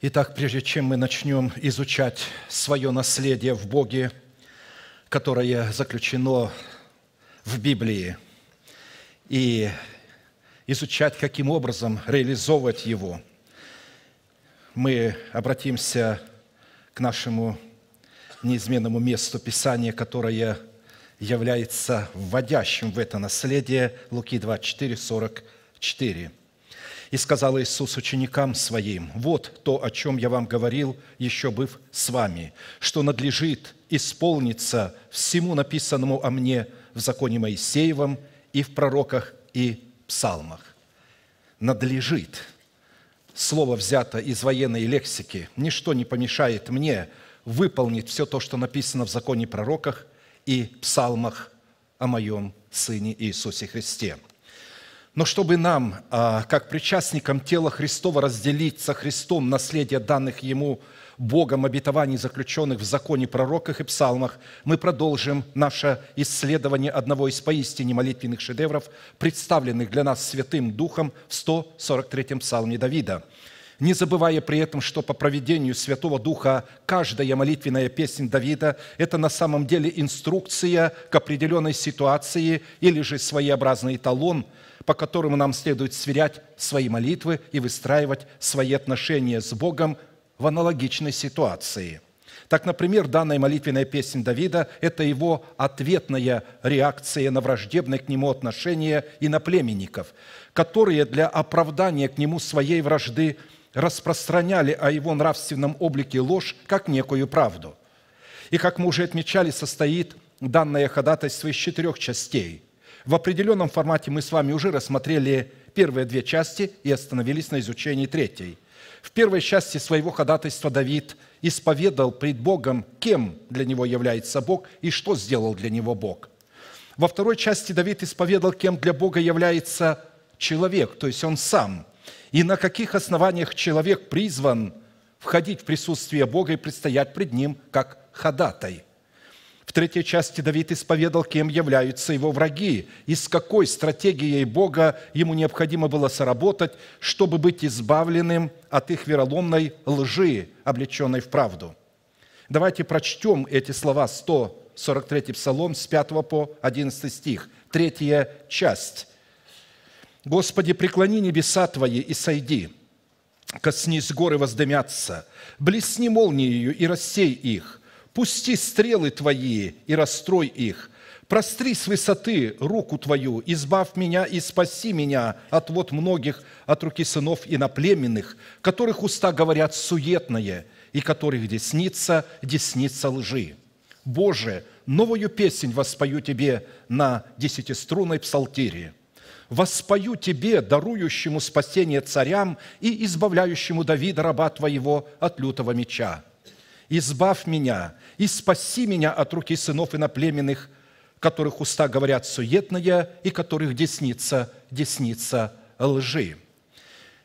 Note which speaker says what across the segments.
Speaker 1: Итак, прежде чем мы начнем изучать свое наследие в Боге, которое заключено в Библии, и изучать, каким образом реализовывать его, мы обратимся к нашему неизменному месту Писания, которое является вводящим в это наследие Луки 24, 44. И сказал Иисус ученикам своим, «Вот то, о чем я вам говорил, еще быв с вами, что надлежит исполниться всему написанному о мне в законе Моисеевом и в пророках и псалмах». Надлежит. Слово взято из военной лексики. Ничто не помешает мне выполнить все то, что написано в законе пророках и псалмах о моем Сыне Иисусе Христе – но чтобы нам, а, как причастникам тела Христова, разделить со Христом наследие данных Ему Богом обетований, заключенных в законе пророках и псалмах, мы продолжим наше исследование одного из поистине молитвенных шедевров, представленных для нас Святым Духом в 143-м псалме Давида не забывая при этом, что по проведению Святого Духа каждая молитвенная песня Давида – это на самом деле инструкция к определенной ситуации или же своеобразный талон – по которым нам следует сверять свои молитвы и выстраивать свои отношения с Богом в аналогичной ситуации. Так, например, данная молитвенная песня Давида – это его ответная реакция на враждебное к нему отношение и на племенников, которые для оправдания к нему своей вражды распространяли о его нравственном облике ложь как некую правду. И, как мы уже отмечали, состоит данное ходатайство из четырех частей – в определенном формате мы с вами уже рассмотрели первые две части и остановились на изучении третьей. В первой части своего ходатайства Давид исповедал пред Богом, кем для него является Бог и что сделал для него Бог. Во второй части Давид исповедал, кем для Бога является человек, то есть он сам, и на каких основаниях человек призван входить в присутствие Бога и предстоять пред Ним как ходатай – в третьей части Давид исповедал, кем являются его враги и с какой стратегией Бога ему необходимо было сработать, чтобы быть избавленным от их вероломной лжи, облеченной в правду. Давайте прочтем эти слова 143 Псалом с 5 по 11 стих, третья часть. «Господи, преклони небеса Твои и сойди, коснись горы воздымятся, блесни молнией и рассей их, Пусти стрелы Твои и расстрой их. Простри с высоты руку Твою, избавь меня и спаси меня от вот многих, от руки сынов и иноплеменных, которых уста говорят суетное, и которых десница, десница лжи. Боже, новую песнь воспою Тебе на десятиструнной псалтире. Воспою Тебе, дарующему спасение царям и избавляющему Давида, раба Твоего, от лютого меча. Избавь меня и спаси меня от руки сынов иноплеменных, которых уста говорят суетное и которых десница, десница лжи».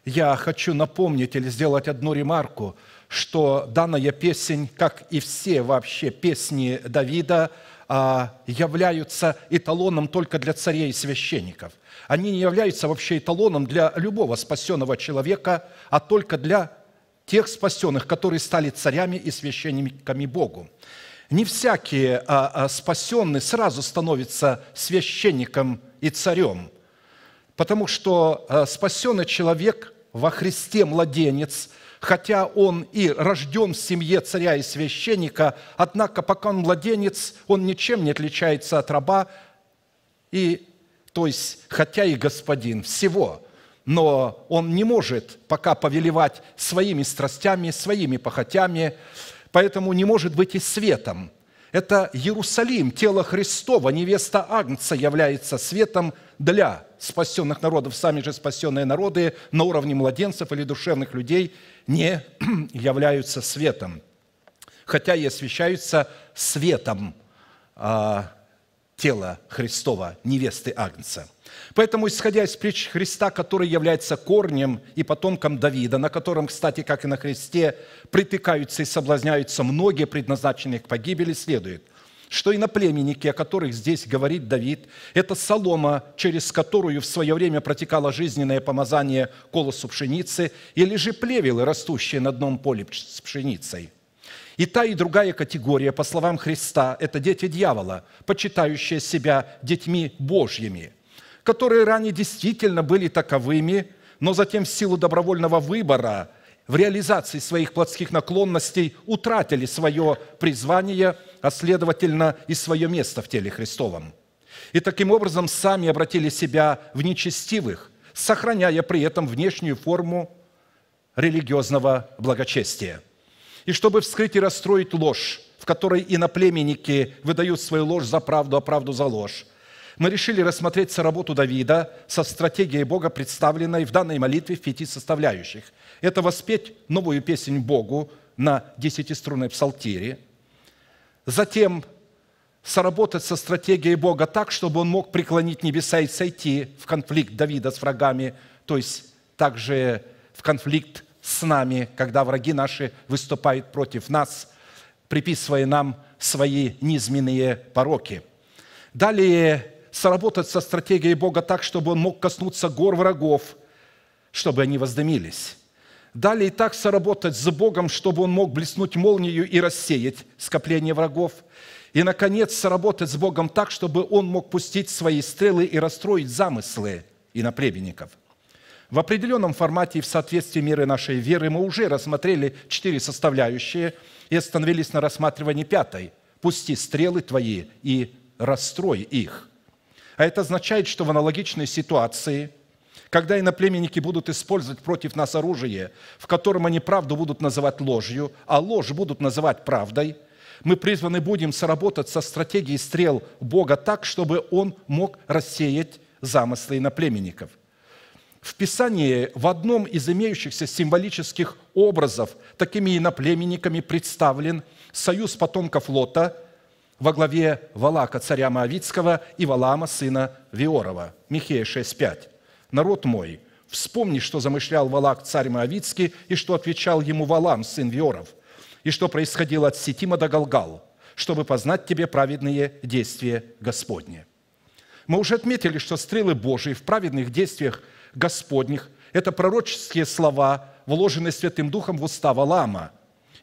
Speaker 1: Я хочу напомнить или сделать одну ремарку, что данная песень, как и все вообще песни Давида, а, являются эталоном только для царей и священников. Они не являются вообще эталоном для любого спасенного человека, а только для тех спасенных, которые стали царями и священниками Богу. Не всякие а, а спасенные сразу становятся священником и царем, потому что а, спасенный человек во Христе младенец, хотя он и рожден в семье царя и священника, однако пока он младенец, он ничем не отличается от раба, и, то есть, хотя и господин всего – но он не может пока повелевать своими страстями, своими похотями, поэтому не может быть и светом. Это Иерусалим, тело Христова, невеста Агнца является светом для спасенных народов. Сами же спасенные народы на уровне младенцев или душевных людей не являются светом, хотя и освещаются светом а, тела Христова, невесты Агнца. Поэтому, исходя из притч Христа, который является корнем и потомком Давида, на котором, кстати, как и на Христе, притыкаются и соблазняются многие, предназначенные к погибели, следует, что и на племенники, о которых здесь говорит Давид, это солома, через которую в свое время протекало жизненное помазание колосу пшеницы, или же плевелы, растущие на дном поле с пшеницей – и та, и другая категория, по словам Христа, это дети дьявола, почитающие себя детьми Божьими которые ранее действительно были таковыми, но затем в силу добровольного выбора в реализации своих плотских наклонностей утратили свое призвание, а следовательно и свое место в теле Христовом. И таким образом сами обратили себя в нечестивых, сохраняя при этом внешнюю форму религиозного благочестия. И чтобы вскрыть и расстроить ложь, в которой иноплеменники выдают свою ложь за правду, а правду за ложь, мы решили рассмотреть работу Давида со стратегией Бога, представленной в данной молитве в пяти составляющих. Это воспеть новую песнь Богу на десятиструнной псалтире, затем соработать со стратегией Бога так, чтобы он мог преклонить небеса и сойти в конфликт Давида с врагами, то есть также в конфликт с нами, когда враги наши выступают против нас, приписывая нам свои низменные пороки. Далее сработать со стратегией Бога так, чтобы он мог коснуться гор врагов, чтобы они воздомились. Далее так сработать с Богом, чтобы он мог блеснуть молнию и рассеять скопление врагов. И, наконец, сработать с Богом так, чтобы он мог пустить свои стрелы и расстроить замыслы иноплеменников – в определенном формате и в соответствии меры нашей веры мы уже рассмотрели четыре составляющие и остановились на рассматривании пятой. «Пусти стрелы твои и расстрой их». А это означает, что в аналогичной ситуации, когда иноплеменники будут использовать против нас оружие, в котором они правду будут называть ложью, а ложь будут называть правдой, мы призваны будем сработать со стратегией стрел Бога так, чтобы Он мог рассеять замыслы иноплеменников – в Писании в одном из имеющихся символических образов такими иноплеменниками представлен союз потомков Лота во главе Валака, царя Моавицкого, и Валама, сына Виорова. Михея 6.5. «Народ мой, вспомни, что замышлял Валак, царь Моавицкий, и что отвечал ему Валам, сын Виоров, и что происходило от Сетима до Галгал, чтобы познать тебе праведные действия Господни». Мы уже отметили, что стрелы Божии в праведных действиях Господних – это пророческие слова, вложенные Святым Духом в уста Валама.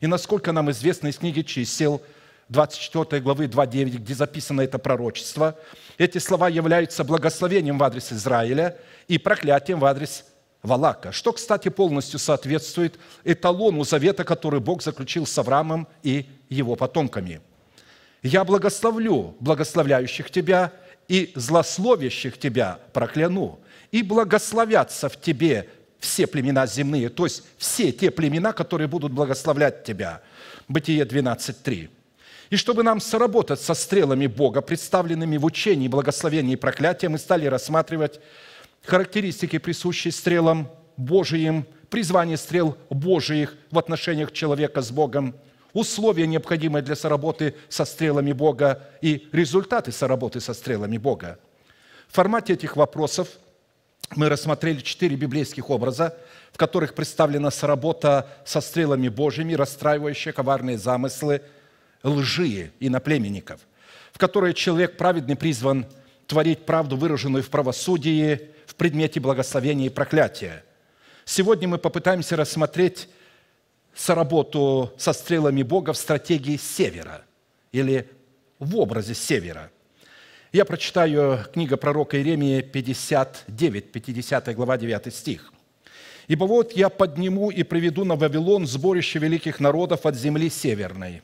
Speaker 1: И насколько нам известно из книги «Чисел», 24 главы 2.9, где записано это пророчество. Эти слова являются благословением в адрес Израиля и проклятием в адрес Валака, что, кстати, полностью соответствует эталону завета, который Бог заключил с Авраамом и его потомками. «Я благословлю благословляющих тебя и злословящих тебя прокляну, и благословятся в тебе все племена земные, то есть все те племена, которые будут благословлять тебя». Бытие 12.3 и чтобы нам соработать со стрелами Бога, представленными в учении, благословении и проклятии, мы стали рассматривать характеристики, присущие стрелам Божиим, призвание стрел Божиих в отношениях человека с Богом, условия, необходимые для соработы со стрелами Бога и результаты соработы со стрелами Бога. В формате этих вопросов мы рассмотрели четыре библейских образа, в которых представлена сработа со стрелами Божьими, расстраивающие, коварные замыслы – лжи и наплеменников, в которой человек праведный призван творить правду, выраженную в правосудии, в предмете благословения и проклятия. Сегодня мы попытаемся рассмотреть соработу со стрелами Бога в стратегии севера или в образе севера. Я прочитаю книга пророка Иеремии 59, 50 глава, 9 стих. «Ибо вот я подниму и приведу на Вавилон сборище великих народов от земли северной,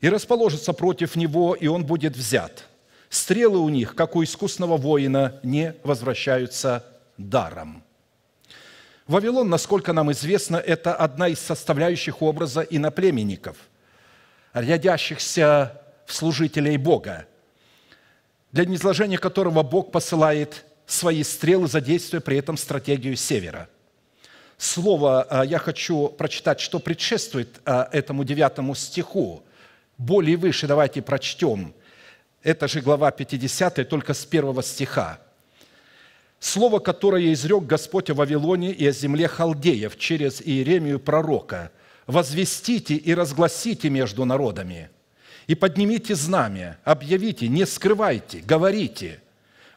Speaker 1: и расположится против него, и он будет взят. Стрелы у них, как у искусного воина, не возвращаются даром». Вавилон, насколько нам известно, это одна из составляющих образа иноплеменников, рядящихся в служителей Бога, для низложения которого Бог посылает свои стрелы, задействуя при этом стратегию севера. Слово э, я хочу прочитать, что предшествует э, этому девятому стиху более выше, давайте прочтем. Это же глава 50, только с первого стиха. «Слово, которое изрек Господь о Вавилоне и о земле халдеев через Иеремию пророка, возвестите и разгласите между народами, и поднимите знамя, объявите, не скрывайте, говорите.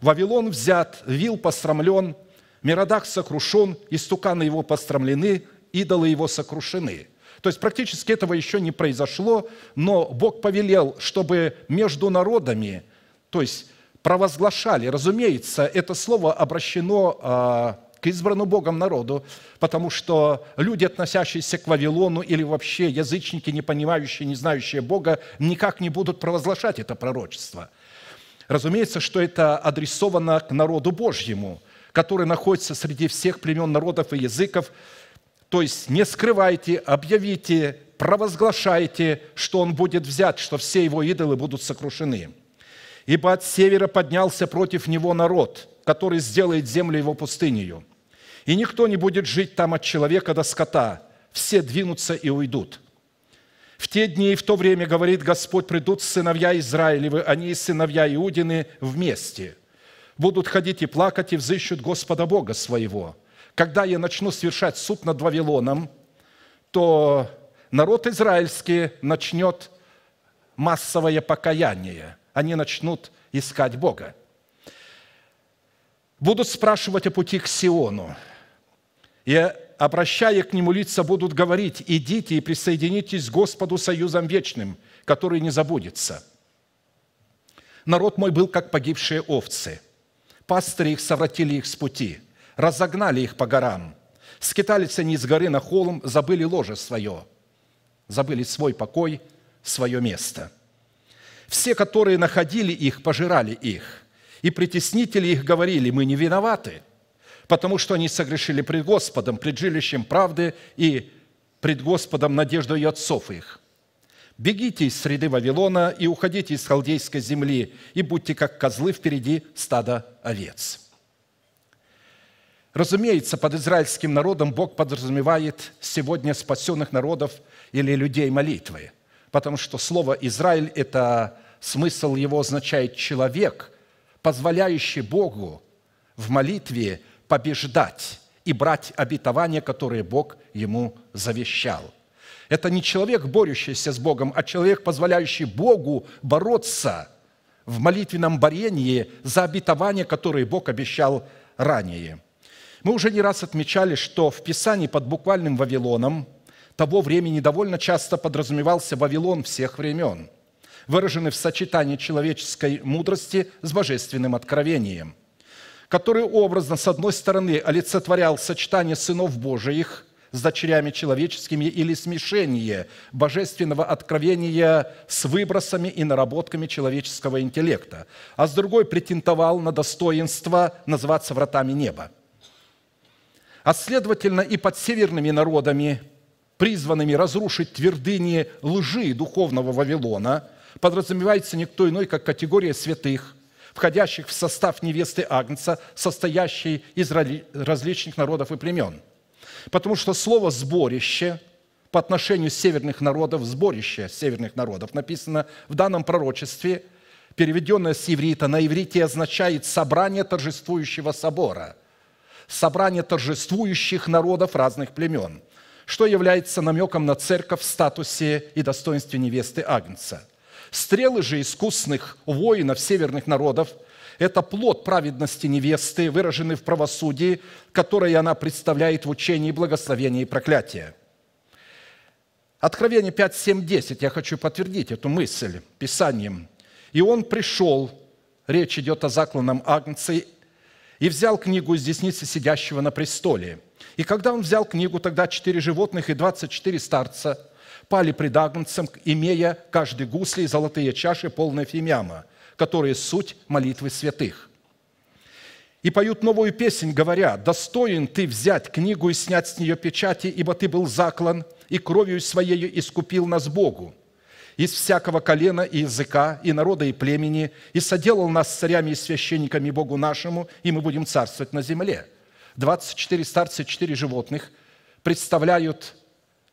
Speaker 1: Вавилон взят, вил посрамлен, Миродах сокрушен, и стуканы его пострамлены, идолы его сокрушены». То есть практически этого еще не произошло, но Бог повелел, чтобы между народами, то есть провозглашали, разумеется, это слово обращено а, к избранному Богом народу, потому что люди, относящиеся к Вавилону или вообще язычники, не понимающие, не знающие Бога, никак не будут провозглашать это пророчество. Разумеется, что это адресовано к народу Божьему, который находится среди всех племен, народов и языков, то есть не скрывайте, объявите, провозглашайте, что он будет взят, что все его идолы будут сокрушены. Ибо от севера поднялся против него народ, который сделает землю его пустынею. И никто не будет жить там от человека до скота. Все двинутся и уйдут. В те дни и в то время, говорит Господь, придут сыновья Израилевы, они и сыновья Иудины вместе. Будут ходить и плакать, и взыщут Господа Бога своего – когда я начну совершать суд над Вавилоном, то народ израильский начнет массовое покаяние. Они начнут искать Бога. Будут спрашивать о пути к Сиону. И обращая к нему лица, будут говорить, идите и присоединитесь к Господу союзом вечным, который не забудется. Народ мой был, как погибшие овцы. Пастыри их совратили их с пути – разогнали их по горам, скитались они из горы на холм, забыли ложе свое, забыли свой покой, свое место. Все, которые находили их, пожирали их, и притеснители их говорили, мы не виноваты, потому что они согрешили пред Господом, пред жилищем правды и пред Господом надежду и отцов их. Бегите из среды Вавилона и уходите из халдейской земли, и будьте как козлы впереди стада овец». Разумеется, под израильским народом Бог подразумевает сегодня спасенных народов или людей молитвы, потому что слово «Израиль» – это смысл его означает «человек», позволяющий Богу в молитве побеждать и брать обетования, которые Бог ему завещал. Это не человек, борющийся с Богом, а человек, позволяющий Богу бороться в молитвенном борении за обетования, которые Бог обещал ранее – мы уже не раз отмечали, что в Писании под буквальным Вавилоном того времени довольно часто подразумевался Вавилон всех времен, выраженный в сочетании человеческой мудрости с божественным откровением, который образно, с одной стороны, олицетворял сочетание сынов Божиих с дочерями человеческими или смешение божественного откровения с выбросами и наработками человеческого интеллекта, а с другой претендовал на достоинство называться вратами неба – а следовательно и под северными народами, призванными разрушить твердыни лжи духовного Вавилона, подразумевается никто иной, как категория святых, входящих в состав невесты Агнца, состоящей из различных народов и племен. Потому что слово «сборище» по отношению северных народов, сборище северных народов, написано в данном пророчестве, переведенное с еврита на иврите, означает «собрание торжествующего собора» собрание торжествующих народов разных племен, что является намеком на церковь в статусе и достоинстве невесты Агнца. Стрелы же искусных воинов северных народов – это плод праведности невесты, выраженный в правосудии, которое она представляет в учении благословения и проклятия. Откровение 5, 7, 10. Я хочу подтвердить эту мысль Писанием. «И он пришел, речь идет о закланном Агнце, и взял книгу из десницы сидящего на престоле. И когда он взял книгу, тогда четыре животных и двадцать четыре старца пали пред агнцем, имея каждый гусли и золотые чаши, полные фимиама, которые суть молитвы святых. И поют новую песнь, говоря, «Достоин ты взять книгу и снять с нее печати, ибо ты был заклан, и кровью своей искупил нас Богу, из всякого колена и языка, и народа, и племени, и соделал нас царями и священниками Богу нашему, и мы будем царствовать на земле». 24 старца и 4 животных представляют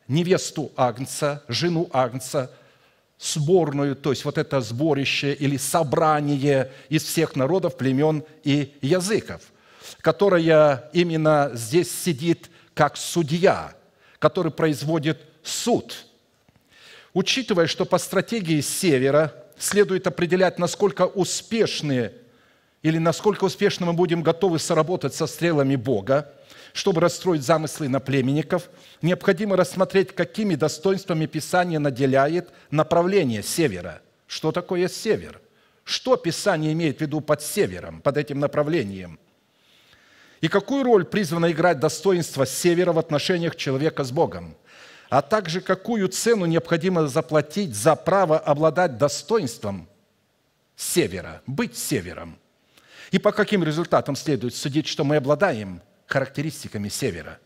Speaker 1: невесту Агнца, жену Агнца, сборную, то есть вот это сборище или собрание из всех народов, племен и языков, которая именно здесь сидит как судья, который производит суд – Учитывая, что по стратегии севера следует определять, насколько успешные или насколько успешно мы будем готовы соработать со стрелами Бога, чтобы расстроить замыслы на племенников, необходимо рассмотреть, какими достоинствами Писание наделяет направление севера. Что такое север? Что Писание имеет в виду под севером, под этим направлением? И какую роль призвано играть достоинство севера в отношениях человека с Богом – а также какую цену необходимо заплатить за право обладать достоинством севера, быть севером. И по каким результатам следует судить, что мы обладаем характеристиками севера?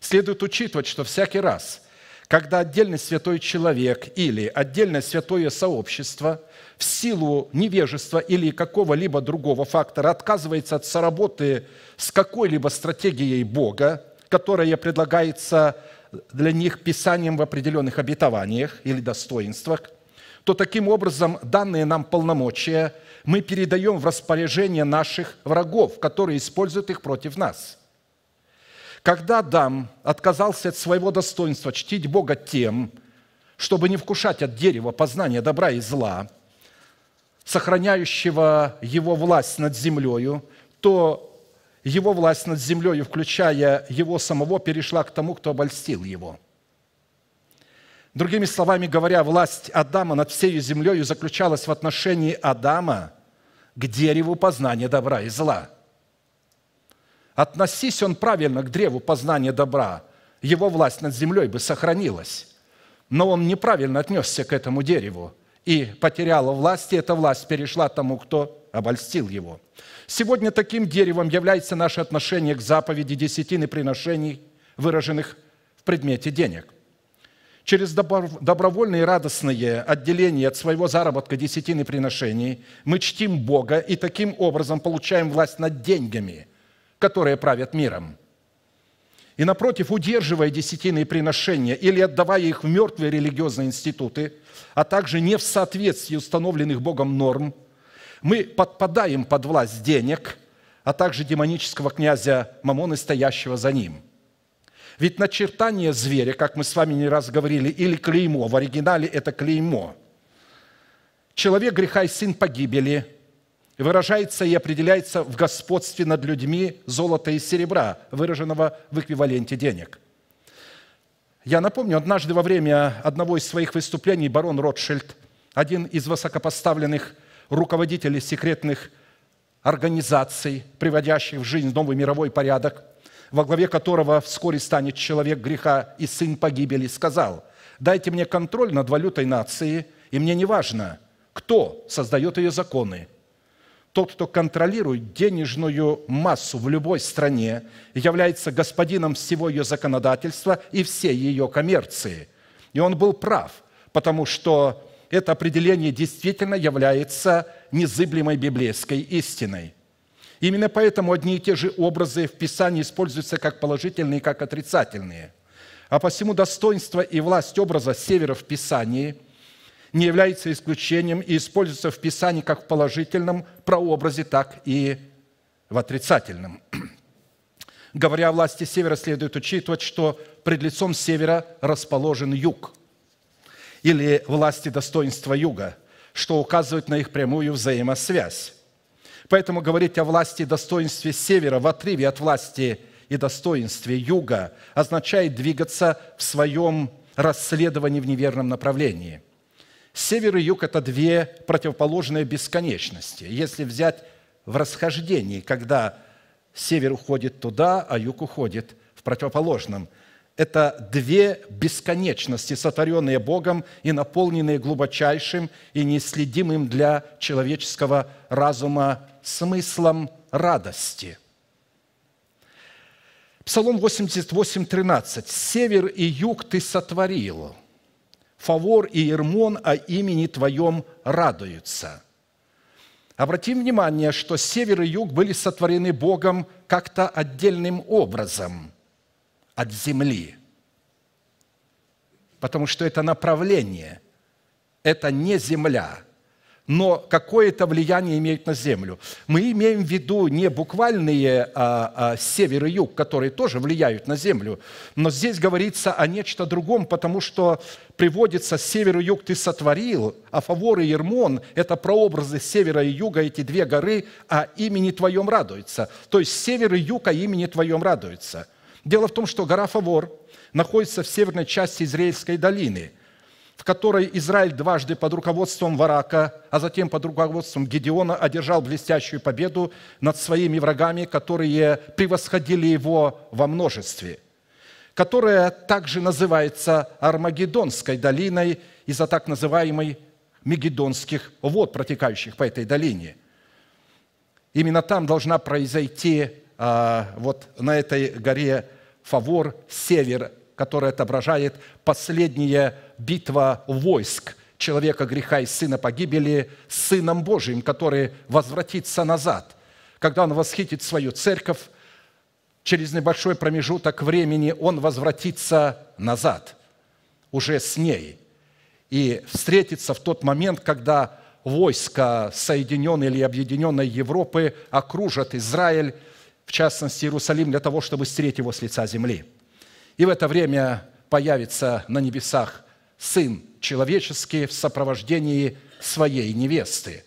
Speaker 1: Следует учитывать, что всякий раз, когда отдельный святой человек или отдельное святое сообщество в силу невежества или какого-либо другого фактора отказывается от соработы с какой-либо стратегией Бога, которая предлагается для них Писанием в определенных обетованиях или достоинствах, то таким образом данные нам полномочия мы передаем в распоряжение наших врагов, которые используют их против нас. Когда Адам отказался от своего достоинства чтить Бога тем, чтобы не вкушать от дерева познания добра и зла, сохраняющего его власть над землею, то его власть над землей, включая его самого, перешла к тому, кто обольстил его. Другими словами говоря, власть Адама над всей землей заключалась в отношении Адама к дереву познания добра и зла. Относись он правильно к древу познания добра, его власть над землей бы сохранилась. Но он неправильно отнесся к этому дереву и потерял власть, и эта власть перешла тому, кто обольстил его. Сегодня таким деревом является наше отношение к заповеди десятины приношений, выраженных в предмете денег. Через добровольные и радостное отделение от своего заработка десятины приношений мы чтим Бога и таким образом получаем власть над деньгами, которые правят миром – и напротив, удерживая десятины приношения или отдавая их в мертвые религиозные институты, а также не в соответствии установленных Богом норм, мы подпадаем под власть денег, а также демонического князя Мамона, стоящего за ним. Ведь начертание зверя, как мы с вами не раз говорили, или клеймо, в оригинале это клеймо. Человек греха и сын погибели, выражается и определяется в господстве над людьми золота и серебра, выраженного в эквиваленте денег. Я напомню, однажды во время одного из своих выступлений барон Ротшильд, один из высокопоставленных руководителей секретных организаций, приводящих в жизнь новый мировой порядок, во главе которого вскоре станет человек греха и сын погибели, сказал, «Дайте мне контроль над валютой нации, и мне не важно, кто создает ее законы, тот, кто контролирует денежную массу в любой стране, является господином всего ее законодательства и всей ее коммерции. И он был прав, потому что это определение действительно является незыблемой библейской истиной. Именно поэтому одни и те же образы в Писании используются как положительные, как отрицательные. А посему достоинство и власть образа севера в Писании не является исключением и используется в Писании как в положительном прообразе, так и в отрицательном. Говоря о власти севера, следует учитывать, что пред лицом севера расположен юг – или власти достоинства юга, что указывает на их прямую взаимосвязь. Поэтому говорить о власти и достоинстве севера в отрыве от власти и достоинстве юга означает двигаться в своем расследовании в неверном направлении. Север и юг – это две противоположные бесконечности. Если взять в расхождении, когда север уходит туда, а юг уходит в противоположном – это две бесконечности, сотворенные Богом и наполненные глубочайшим и неследимым для человеческого разума смыслом радости. Псалом 88, 13. «Север и юг ты сотворил, Фавор и Ермон о имени Твоем радуются». Обратим внимание, что север и юг были сотворены Богом как-то отдельным образом – от земли, потому что это направление, это не земля, но какое-то влияние имеет на землю. Мы имеем в виду не буквальные а, а, север и юг, которые тоже влияют на землю, но здесь говорится о нечто другом, потому что приводится север и юг ты сотворил, а Фавор и Ермон – это прообразы севера и юга, эти две горы, а имени твоем радуется. То есть север и юг, а имени твоем радуется – Дело в том, что гора Фавор находится в северной части Израильской долины, в которой Израиль дважды под руководством Варака, а затем под руководством Гедеона одержал блестящую победу над своими врагами, которые превосходили его во множестве, которая также называется Армагеддонской долиной из-за так называемой Мегедонских вод, протекающих по этой долине. Именно там должна произойти а, вот на этой горе Фавор, север, который отображает последняя битва войск человека греха и сына погибели с Сыном Божьим, который возвратится назад, когда он восхитит свою церковь, через небольшой промежуток времени он возвратится назад, уже с ней, и встретится в тот момент, когда войска Соединенной или Объединенной Европы окружат Израиль в частности Иерусалим, для того, чтобы стереть его с лица земли. И в это время появится на небесах Сын человеческий в сопровождении своей невесты.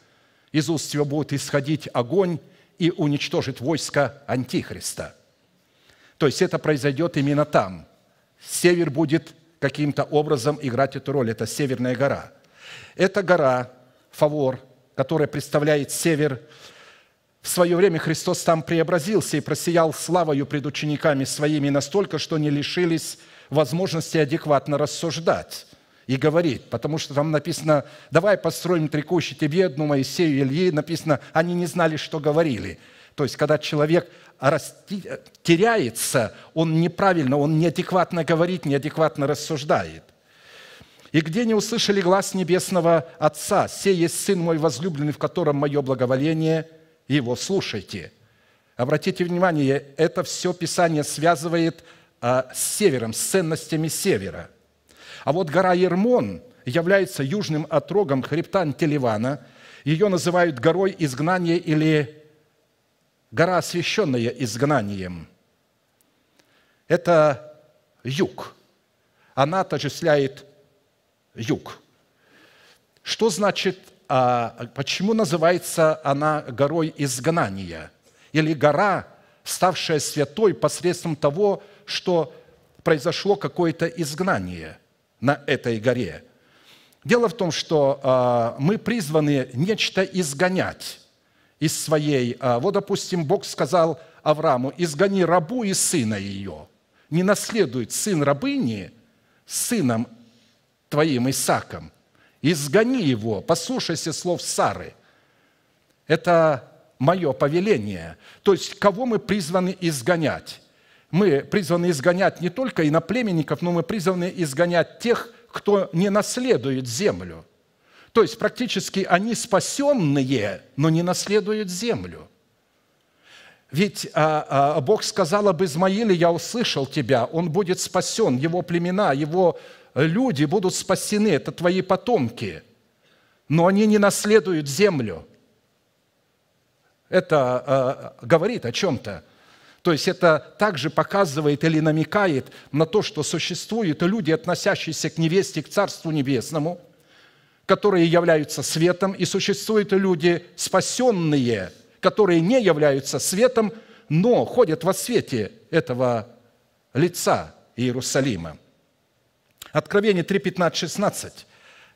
Speaker 1: Из уст его будет исходить огонь и уничтожит войско Антихриста. То есть это произойдет именно там. Север будет каким-то образом играть эту роль. Это Северная гора. Эта гора, Фавор, которая представляет север, в свое время Христос сам преобразился и просиял славою пред учениками своими настолько, что не лишились возможности адекватно рассуждать и говорить, потому что там написано «давай построим три кущи тебе, одну Моисею, Ильи», написано «они не знали, что говорили». То есть, когда человек теряется, он неправильно, он неадекватно говорит, неадекватно рассуждает. «И где не услышали глаз небесного Отца, сей есть Сын мой возлюбленный, в котором мое благоволение – его слушайте. Обратите внимание, это все Писание связывает а, с севером, с ценностями севера. А вот гора Ермон является южным отрогом хребта Телевана. Ее называют горой изгнания или гора, освященная изгнанием. Это юг. Она отождествляет юг. Что значит а почему называется она горой изгнания или гора, ставшая святой посредством того, что произошло какое-то изгнание на этой горе. Дело в том, что а, мы призваны нечто изгонять из своей... А, вот, допустим, Бог сказал Аврааму, изгони рабу и сына ее. Не наследует сын рабыни сыном твоим Исаком, изгони его, послушайся слов Сары. Это мое повеление. То есть, кого мы призваны изгонять? Мы призваны изгонять не только иноплеменников, но мы призваны изгонять тех, кто не наследует землю. То есть, практически они спасенные, но не наследуют землю. Ведь а, а, Бог сказал об Измаиле, я услышал тебя, он будет спасен, его племена, его люди будут спасены, это твои потомки, но они не наследуют землю. Это э, говорит о чем-то. То есть это также показывает или намекает на то, что существуют люди, относящиеся к невесте, к Царству Небесному, которые являются светом, и существуют люди спасенные, которые не являются светом, но ходят во свете этого лица Иерусалима. Откровение 3, 15, 16.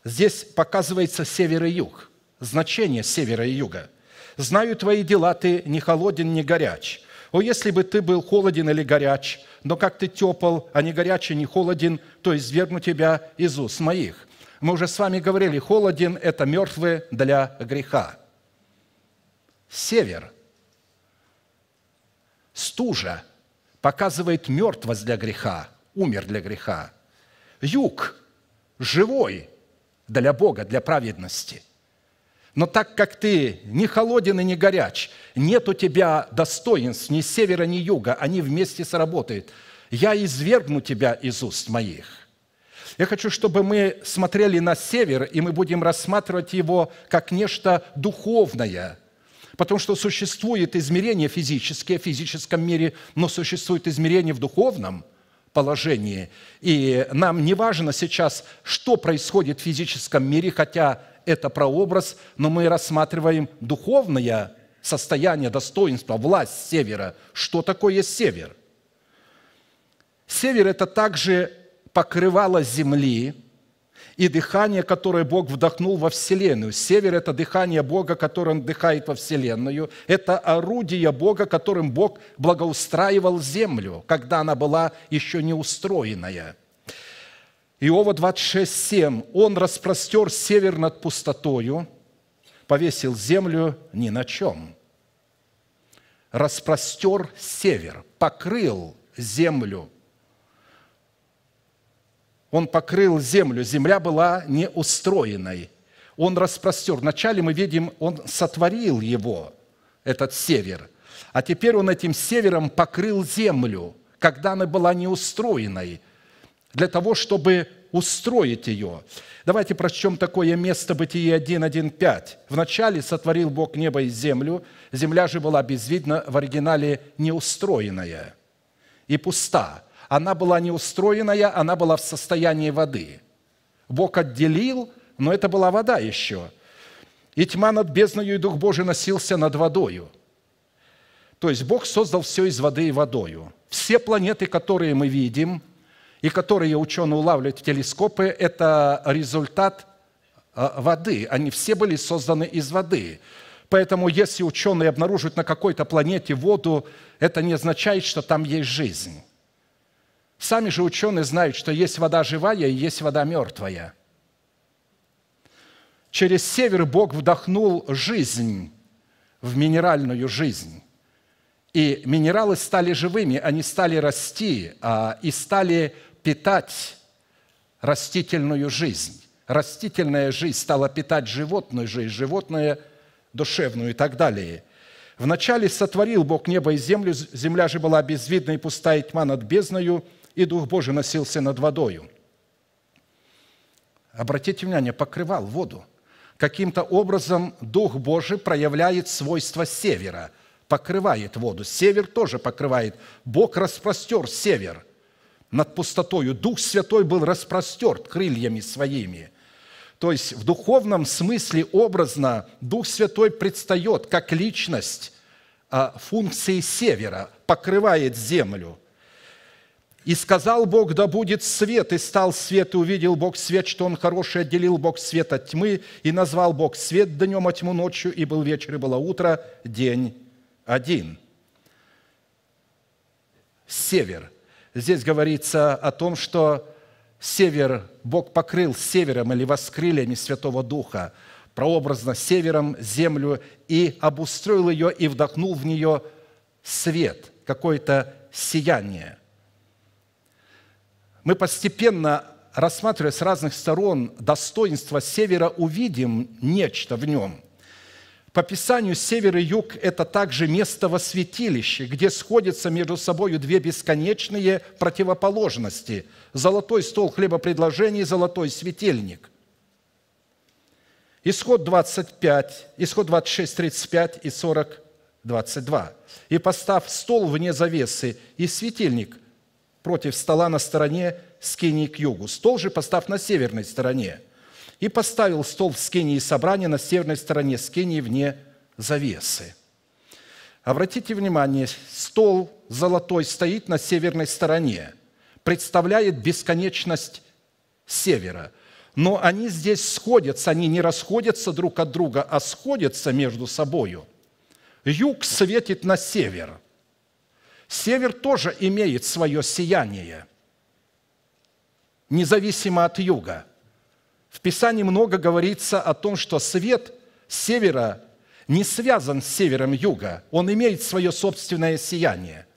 Speaker 1: Здесь показывается север и юг, значение севера и юга. «Знаю твои дела, ты не холоден, не горяч. О, если бы ты был холоден или горяч, но как ты тепл, а не горячий, не холоден, то извергну тебя из уст моих». Мы уже с вами говорили, холоден – это мертвый для греха. Север, стужа, показывает мертвость для греха, умер для греха – юг, живой для Бога, для праведности. Но так как ты ни холоден и ни горяч, нет у тебя достоинств ни севера, ни юга, они вместе сработают. Я извергну тебя из уст моих. Я хочу, чтобы мы смотрели на север, и мы будем рассматривать его как нечто духовное – потому что существует измерение физическое в физическом мире, но существует измерение в духовном – положении. И нам не важно сейчас, что происходит в физическом мире, хотя это прообраз, но мы рассматриваем духовное состояние, достоинство, власть севера. Что такое есть север? Север – это также покрывало земли, и дыхание, которое Бог вдохнул во Вселенную. Север – это дыхание Бога, которое Он дыхает во Вселенную. Это орудие Бога, которым Бог благоустраивал землю, когда она была еще не устроенная. Иова 26, 7. «Он распростер север над пустотою, повесил землю ни на чем». Распростер север, покрыл землю – он покрыл землю. Земля была неустроенной. Он распростер. Вначале мы видим, он сотворил его, этот север. А теперь он этим севером покрыл землю, когда она была неустроенной, для того, чтобы устроить ее. Давайте прочтем такое место Бытие 1.1.5. «Вначале сотворил Бог небо и землю, земля же была безвидна, в оригинале неустроенная и пуста, она была неустроенная, она была в состоянии воды. Бог отделил, но это была вода еще. И тьма над бездною, и Дух Божий носился над водою. То есть Бог создал все из воды и водою. Все планеты, которые мы видим, и которые ученые улавливают в телескопы, это результат э, воды. Они все были созданы из воды. Поэтому если ученые обнаружат на какой-то планете воду, это не означает, что там есть жизнь. Сами же ученые знают, что есть вода живая и есть вода мертвая. Через север Бог вдохнул жизнь в минеральную жизнь. И минералы стали живыми, они стали расти а, и стали питать растительную жизнь. Растительная жизнь стала питать животную жизнь, животное – душевную и так далее. Вначале сотворил Бог небо и землю, земля же была безвидна и пустая и тьма над бездною – и Дух Божий носился над водою. Обратите внимание, покрывал воду. Каким-то образом Дух Божий проявляет свойства севера, покрывает воду. Север тоже покрывает. Бог распростер север над пустотою. Дух Святой был распростерт крыльями своими – то есть в духовном смысле образно Дух Святой предстает как личность а, функции севера, покрывает землю. «И сказал Бог, да будет свет, и стал свет, и увидел Бог свет, что он хороший, отделил Бог свет от тьмы, и назвал Бог свет днем, а тьму ночью, и был вечер, и было утро, день один». Север. Здесь говорится о том, что север, Бог покрыл севером или воскрыльями Святого Духа, прообразно севером землю, и обустроил ее, и вдохнул в нее свет, какое-то сияние мы постепенно, рассматривая с разных сторон достоинства севера, увидим нечто в нем. По Писанию север и юг – это также место во святилище, где сходятся между собой две бесконечные противоположности – золотой стол хлебопредложений и золотой светильник – Исход 25, исход 26, 35 и 40, 22. «И постав стол вне завесы и светильник против стола на стороне скинии к югу. Стол же поставь на северной стороне. И поставил стол в скинии собрания на северной стороне скинии вне завесы. Обратите внимание, стол золотой стоит на северной стороне, представляет бесконечность севера. Но они здесь сходятся, они не расходятся друг от друга, а сходятся между собою. Юг светит на север – Север тоже имеет свое сияние, независимо от юга. В Писании много говорится о том, что свет севера не связан с севером юга, он имеет свое собственное сияние.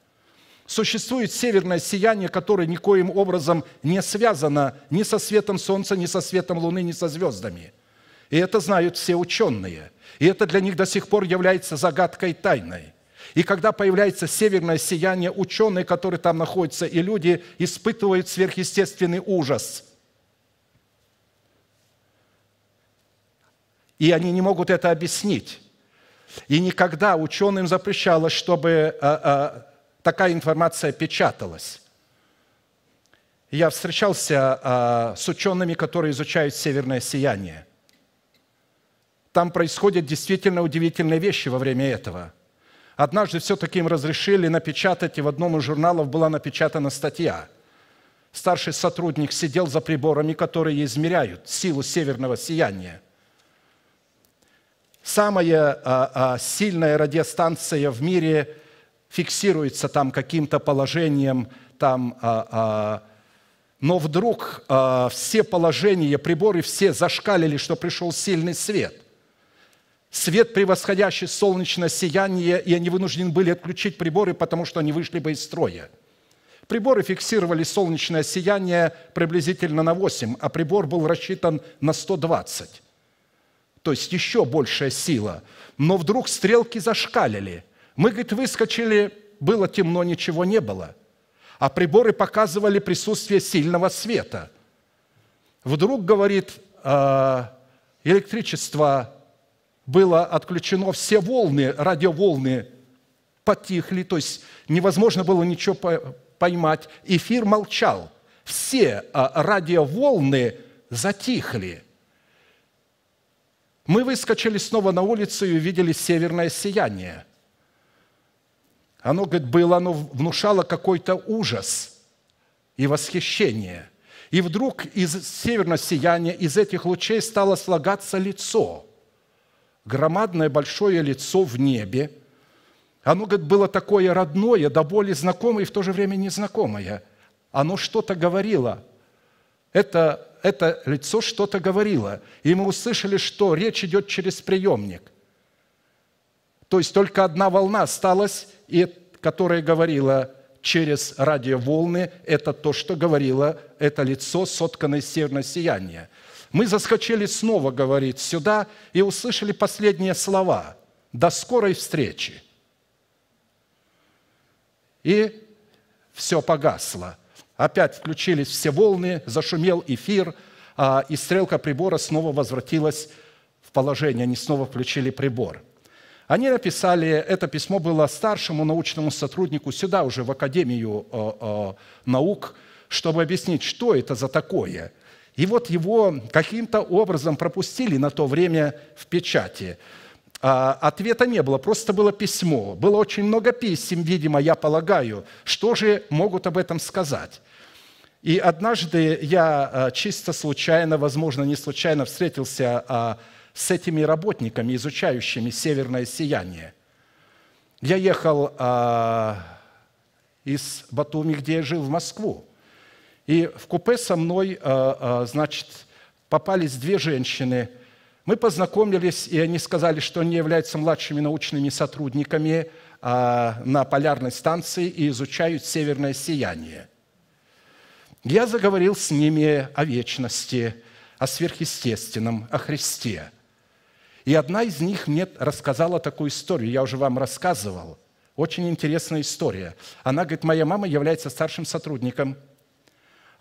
Speaker 1: Существует северное сияние, которое никоим образом не связано ни со светом солнца, ни со светом луны, ни со звездами. И это знают все ученые. И это для них до сих пор является загадкой тайной. И когда появляется северное сияние, ученые, которые там находятся, и люди испытывают сверхъестественный ужас. И они не могут это объяснить. И никогда ученым запрещалось, чтобы э, э, такая информация печаталась. Я встречался э, с учеными, которые изучают северное сияние. Там происходят действительно удивительные вещи во время этого – Однажды все-таки им разрешили напечатать, и в одном из журналов была напечатана статья. Старший сотрудник сидел за приборами, которые измеряют силу северного сияния. Самая а, а, сильная радиостанция в мире фиксируется там каким-то положением, там, а, а, но вдруг а, все положения, приборы все зашкалили, что пришел сильный свет свет превосходящий солнечное сияние, и они вынуждены были отключить приборы, потому что они вышли бы из строя. Приборы фиксировали солнечное сияние приблизительно на 8, а прибор был рассчитан на 120. То есть еще большая сила. Но вдруг стрелки зашкалили. Мы, говорит, выскочили, было темно, ничего не было. А приборы показывали присутствие сильного света. Вдруг, говорит, э, электричество было отключено, все волны, радиоволны потихли, то есть невозможно было ничего поймать. Эфир молчал. Все а, радиоволны затихли. Мы выскочили снова на улицу и увидели северное сияние. Оно, говорит, было, оно внушало какой-то ужас и восхищение. И вдруг из северного сияния, из этих лучей стало слагаться лицо – громадное большое лицо в небе. Оно, говорит, было такое родное, до более знакомое и в то же время незнакомое. Оно что-то говорило. Это, это лицо что-то говорило. И мы услышали, что речь идет через приемник. То есть только одна волна осталась, и, которая говорила через радиоволны, это то, что говорило это лицо, сотканное из северного сияния – мы заскочили снова, говорит, сюда и услышали последние слова «До скорой встречи». И все погасло. Опять включились все волны, зашумел эфир, а, и стрелка прибора снова возвратилась в положение, они снова включили прибор. Они написали, это письмо было старшему научному сотруднику сюда уже, в Академию э, э, наук, чтобы объяснить, что это за такое – и вот его каким-то образом пропустили на то время в печати. А, ответа не было, просто было письмо. Было очень много писем, видимо, я полагаю. Что же могут об этом сказать? И однажды я а, чисто случайно, возможно, не случайно встретился а, с этими работниками, изучающими северное сияние. Я ехал из Батуми, где я жил, в Москву. И в купе со мной, э, э, значит, попались две женщины. Мы познакомились, и они сказали, что они являются младшими научными сотрудниками э, на полярной станции и изучают северное сияние. Я заговорил с ними о вечности, о сверхъестественном, о Христе. И одна из них мне рассказала такую историю, я уже вам рассказывал. Очень интересная история. Она говорит, моя мама является старшим сотрудником –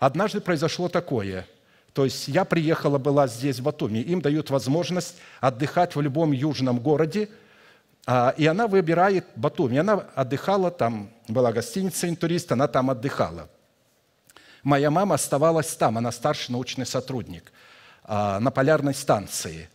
Speaker 1: Однажды произошло такое. То есть я приехала, была здесь, в Батуми. Им дают возможность отдыхать в любом южном городе, а, и она выбирает Батуми. Она отдыхала там, была гостиница «Интурист», она там отдыхала. Моя мама оставалась там, она старший научный сотрудник а, на полярной станции.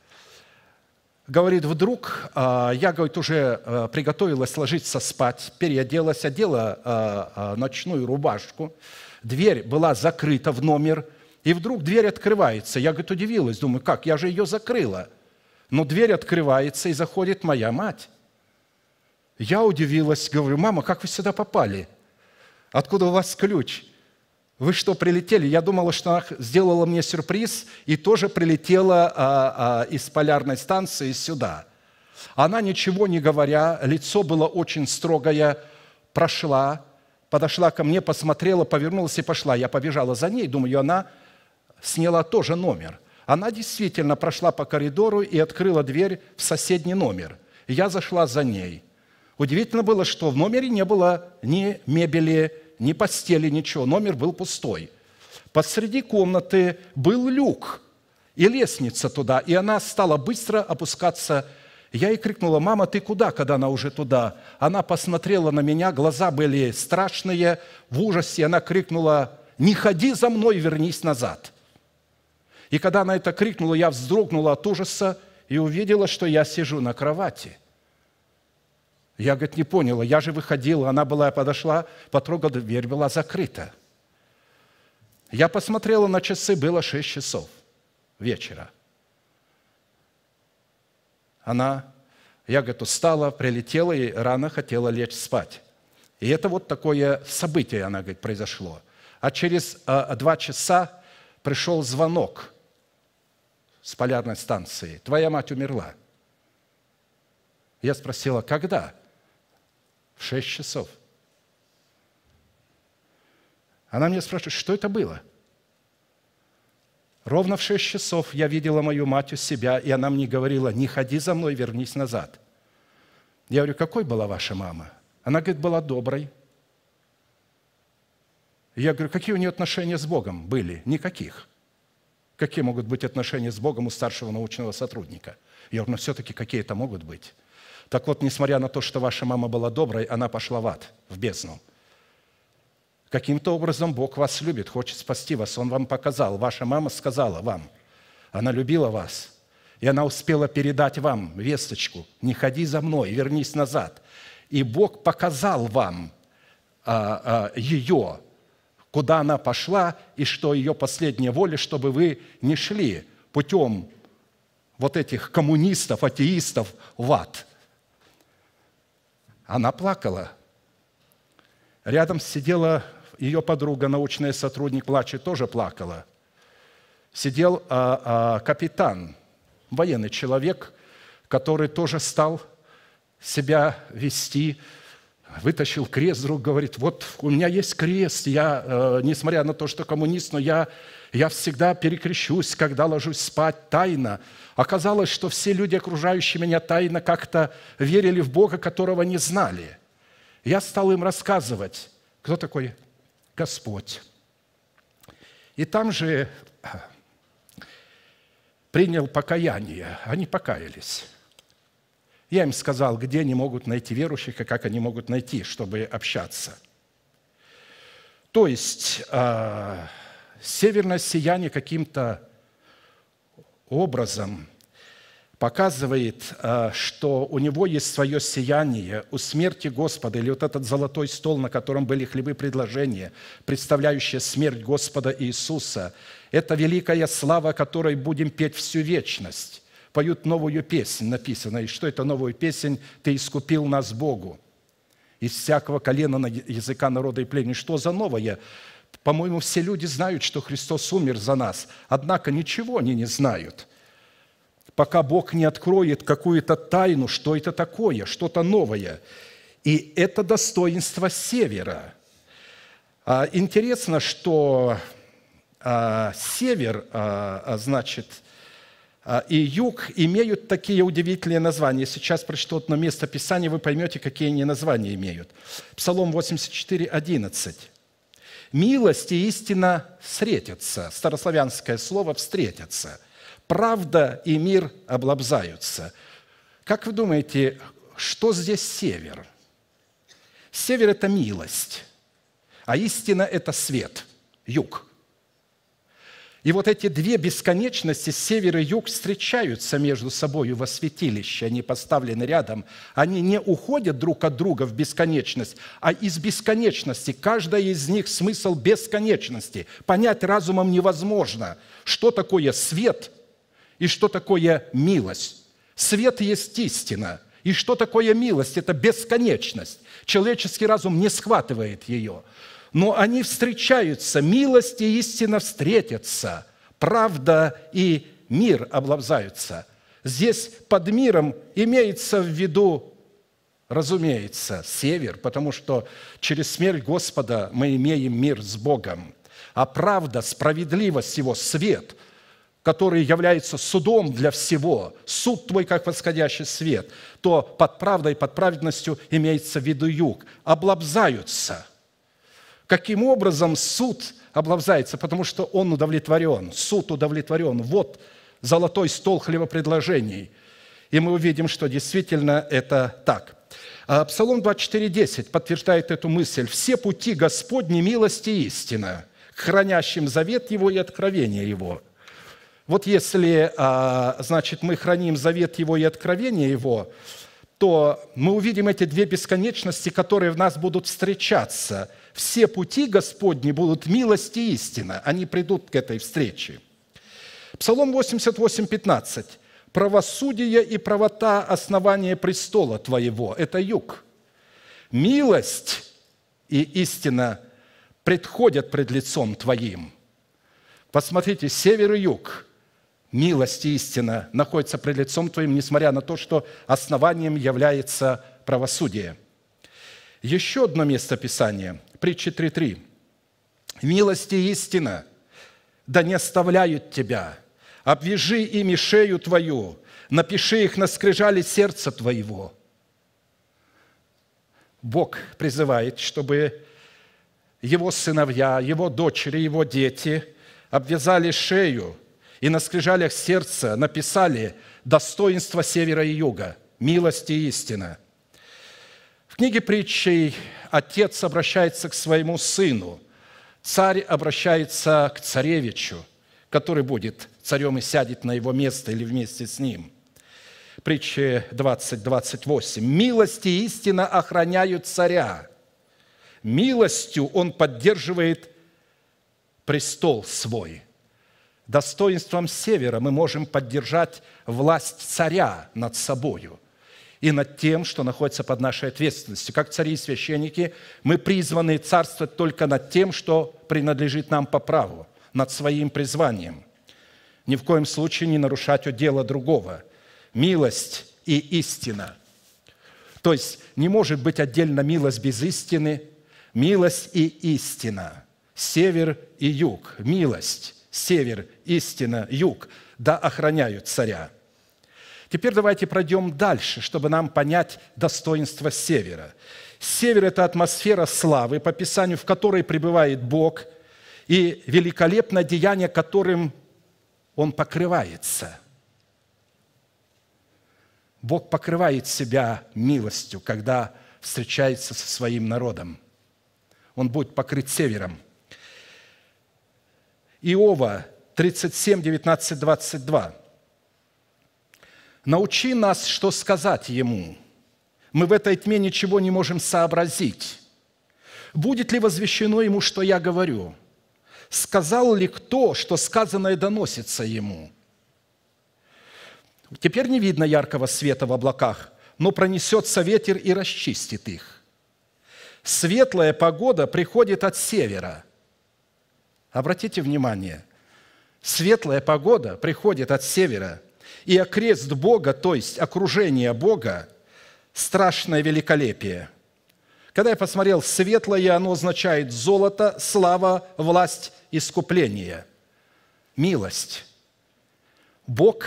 Speaker 1: Говорит, вдруг а, я, говорит, уже приготовилась ложиться спать, переоделась, одела ночную рубашку – Дверь была закрыта в номер, и вдруг дверь открывается. Я, говорит, удивилась, думаю, как, я же ее закрыла. Но дверь открывается, и заходит моя мать. Я удивилась, говорю, мама, как вы сюда попали? Откуда у вас ключ? Вы что, прилетели? Я думала, что она сделала мне сюрприз и тоже прилетела а, а, из полярной станции сюда. Она, ничего не говоря, лицо было очень строгое, прошла, подошла ко мне, посмотрела, повернулась и пошла. Я побежала за ней, думаю, она сняла тоже номер. Она действительно прошла по коридору и открыла дверь в соседний номер. Я зашла за ней. Удивительно было, что в номере не было ни мебели, ни постели, ничего. Номер был пустой. Посреди комнаты был люк и лестница туда, и она стала быстро опускаться я ей крикнула, мама, ты куда, когда она уже туда? Она посмотрела на меня, глаза были страшные, в ужасе. Она крикнула, не ходи за мной, вернись назад. И когда она это крикнула, я вздрогнула от ужаса и увидела, что я сижу на кровати. Я, говорит, не поняла, я же выходила, она была, я подошла, потрогала дверь, была закрыта. Я посмотрела на часы, было 6 часов вечера – она, я, говорит, устала, прилетела и рано хотела лечь спать. И это вот такое событие, она говорит, произошло. А через а, два часа пришел звонок с полярной станции. Твоя мать умерла. Я спросила, когда? В шесть часов. Она мне спрашивает, что это было? Ровно в шесть часов я видела мою мать у себя, и она мне говорила, не ходи за мной, вернись назад. Я говорю, какой была ваша мама? Она говорит, была доброй. Я говорю, какие у нее отношения с Богом были? Никаких. Какие могут быть отношения с Богом у старшего научного сотрудника? Я говорю, но все-таки какие это могут быть. Так вот, несмотря на то, что ваша мама была доброй, она пошла в ад, в бездну – Каким-то образом Бог вас любит, хочет спасти вас. Он вам показал. Ваша мама сказала вам. Она любила вас. И она успела передать вам весточку. Не ходи за мной, вернись назад. И Бог показал вам а, а, ее, куда она пошла и что ее последняя воля, чтобы вы не шли путем вот этих коммунистов, атеистов в ад. Она плакала – Рядом сидела ее подруга, научный сотрудник, плачет, тоже плакала. Сидел а, а, капитан, военный человек, который тоже стал себя вести, вытащил крест, вдруг говорит, вот у меня есть крест, я, э, несмотря на то, что коммунист, но я, я всегда перекрещусь, когда ложусь спать тайно. Оказалось, что все люди, окружающие меня тайно, как-то верили в Бога, которого не знали. Я стал им рассказывать, кто такой Господь. И там же э, принял покаяние. Они покаялись. Я им сказал, где они могут найти верующих и как они могут найти, чтобы общаться. То есть э, северное сияние каким-то образом – показывает, э, что у него есть свое сияние, у смерти Господа, или вот этот золотой стол, на котором были хлебы предложения, представляющие смерть Господа Иисуса, это великая слава, которой будем петь всю вечность. Поют новую песнь, написано. И что это новую песнь? «Ты искупил нас Богу» из всякого колена, языка народа и племени. Что за новое? По-моему, все люди знают, что Христос умер за нас. Однако ничего они не знают – пока Бог не откроет какую-то тайну, что это такое, что-то новое. И это достоинство севера. А, интересно, что а, север, а, значит, и юг имеют такие удивительные названия. Сейчас прочту одно место Писания, вы поймете, какие они названия имеют. Псалом 84, 11. «Милость и истина встретятся». Старославянское слово «встретятся» правда и мир облобзаются. Как вы думаете, что здесь север? Север – это милость, а истина – это свет, юг. И вот эти две бесконечности, север и юг, встречаются между собой во святилище, они поставлены рядом. Они не уходят друг от друга в бесконечность, а из бесконечности. Каждая из них – смысл бесконечности. Понять разумом невозможно, что такое свет – и что такое милость? Свет есть истина. И что такое милость? Это бесконечность. Человеческий разум не схватывает ее. Но они встречаются, милость и истина встретятся, правда и мир облабзаются. Здесь под миром имеется в виду Разумеется, север, потому что через смерть Господа мы имеем мир с Богом. А правда, справедливость Его, свет – который является судом для всего, суд твой, как восходящий свет, то под правдой, и под праведностью имеется в виду юг, облобзаются. Каким образом суд облобзается? Потому что он удовлетворен, суд удовлетворен. Вот золотой стол хлебопредложений. И мы увидим, что действительно это так. А, Псалом 24.10 подтверждает эту мысль. «Все пути Господни милости истина, хранящим завет Его и откровение Его». Вот если, а, значит, мы храним завет Его и откровение Его, то мы увидим эти две бесконечности, которые в нас будут встречаться. Все пути Господни будут милость и истина. Они придут к этой встрече. Псалом 88, 15. «Правосудие и правота – основание престола Твоего». Это юг. «Милость и истина предходят пред лицом Твоим». Посмотрите, север и юг – милость и истина находятся пред лицом Твоим, несмотря на то, что основанием является правосудие. Еще одно место Писания, притча 3.3. «Милость и истина да не оставляют тебя, обвяжи ими шею твою, напиши их на скрижали сердца твоего». Бог призывает, чтобы его сыновья, его дочери, его дети обвязали шею – и на скрижалях сердца написали «Достоинство севера и юга, милость и истина». В книге притчей отец обращается к своему сыну, царь обращается к царевичу, который будет царем и сядет на его место или вместе с ним. Притчи 20, 28. «Милость и истина охраняют царя, милостью он поддерживает престол свой» достоинством севера мы можем поддержать власть царя над собою и над тем, что находится под нашей ответственностью. Как цари и священники, мы призваны царствовать только над тем, что принадлежит нам по праву, над своим призванием. Ни в коем случае не нарушать дело другого. Милость и истина. То есть не может быть отдельно милость без истины, милость и истина, север и юг, милость север, истина, юг, да охраняют царя». Теперь давайте пройдем дальше, чтобы нам понять достоинство севера. Север – это атмосфера славы, по Писанию, в которой пребывает Бог, и великолепное деяние, которым Он покрывается. Бог покрывает себя милостью, когда встречается со своим народом. Он будет покрыт севером – Иова 37, 19, 22. «Научи нас, что сказать ему. Мы в этой тьме ничего не можем сообразить. Будет ли возвещено ему, что я говорю? Сказал ли кто, что сказанное доносится ему?» Теперь не видно яркого света в облаках, но пронесется ветер и расчистит их. Светлая погода приходит от севера – Обратите внимание, светлая погода приходит от севера, и окрест Бога, то есть окружение Бога, страшное великолепие. Когда я посмотрел светлое, оно означает золото, слава, власть, искупление, милость. Бог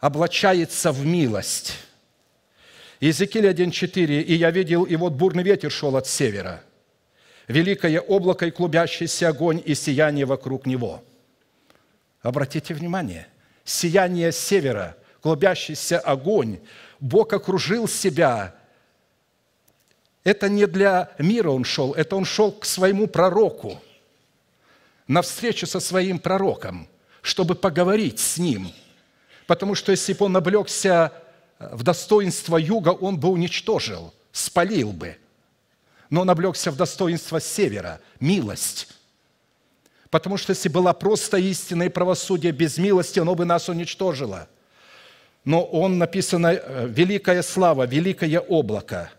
Speaker 1: облачается в милость. Иезекииль 1.4. «И я видел, и вот бурный ветер шел от севера, великое облако и клубящийся огонь и сияние вокруг него». Обратите внимание, сияние севера, клубящийся огонь, Бог окружил себя это не для мира он шел, это он шел к своему пророку, на встречу со своим пророком, чтобы поговорить с ним. Потому что если бы он облегся э, в достоинство юга, он бы уничтожил, спалил бы – но он облегся в достоинство севера, милость. Потому что если была просто истина и правосудие без милости, оно бы нас уничтожило. Но он написано э, «Великая слава, великое облако».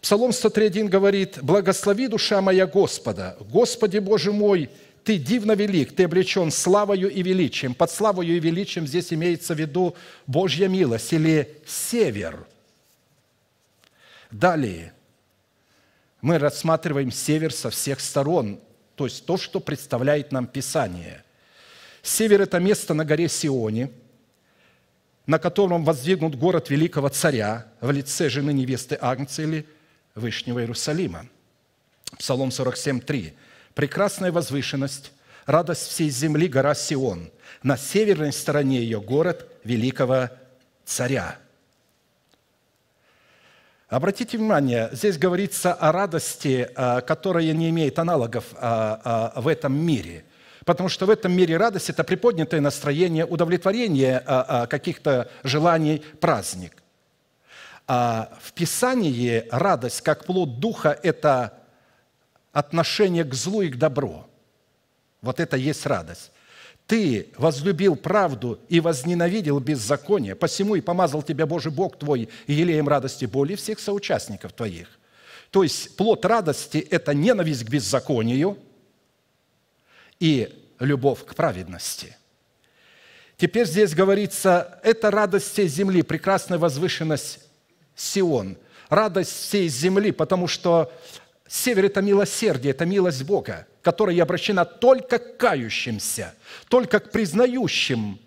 Speaker 1: Псалом 103.1 говорит, «Благослови, душа моя Господа, Господи Боже мой, Ты дивно велик, Ты облечен славою и величием». Под славою и величием здесь имеется в виду Божья милость или север. Далее, мы рассматриваем север со всех сторон, то есть то, что представляет нам Писание. Север – это место на горе Сионе, на котором воздвигнут город великого царя в лице жены невесты Агнцели Вышнего Иерусалима. Псалом 47, 3. «Прекрасная возвышенность, радость всей земли – гора Сион. На северной стороне ее город великого царя». Обратите внимание, здесь говорится о радости, э, которая не имеет аналогов э, э, в этом мире. Потому что в этом мире радость – это приподнятое настроение, удовлетворение каких-то желаний, праздник. А в Писании радость как плод Духа – это отношение к злу и к добру. Вот это есть радость ты возлюбил правду и возненавидел беззаконие, посему и помазал тебя Божий Бог твой и елеем радости боли всех соучастников твоих». То есть плод радости – это ненависть к беззаконию и любовь к праведности. Теперь здесь говорится, это радость всей земли, прекрасная возвышенность Сион, радость всей земли, потому что Север – это милосердие, это милость Бога, которая обращена только к кающимся, только к признающим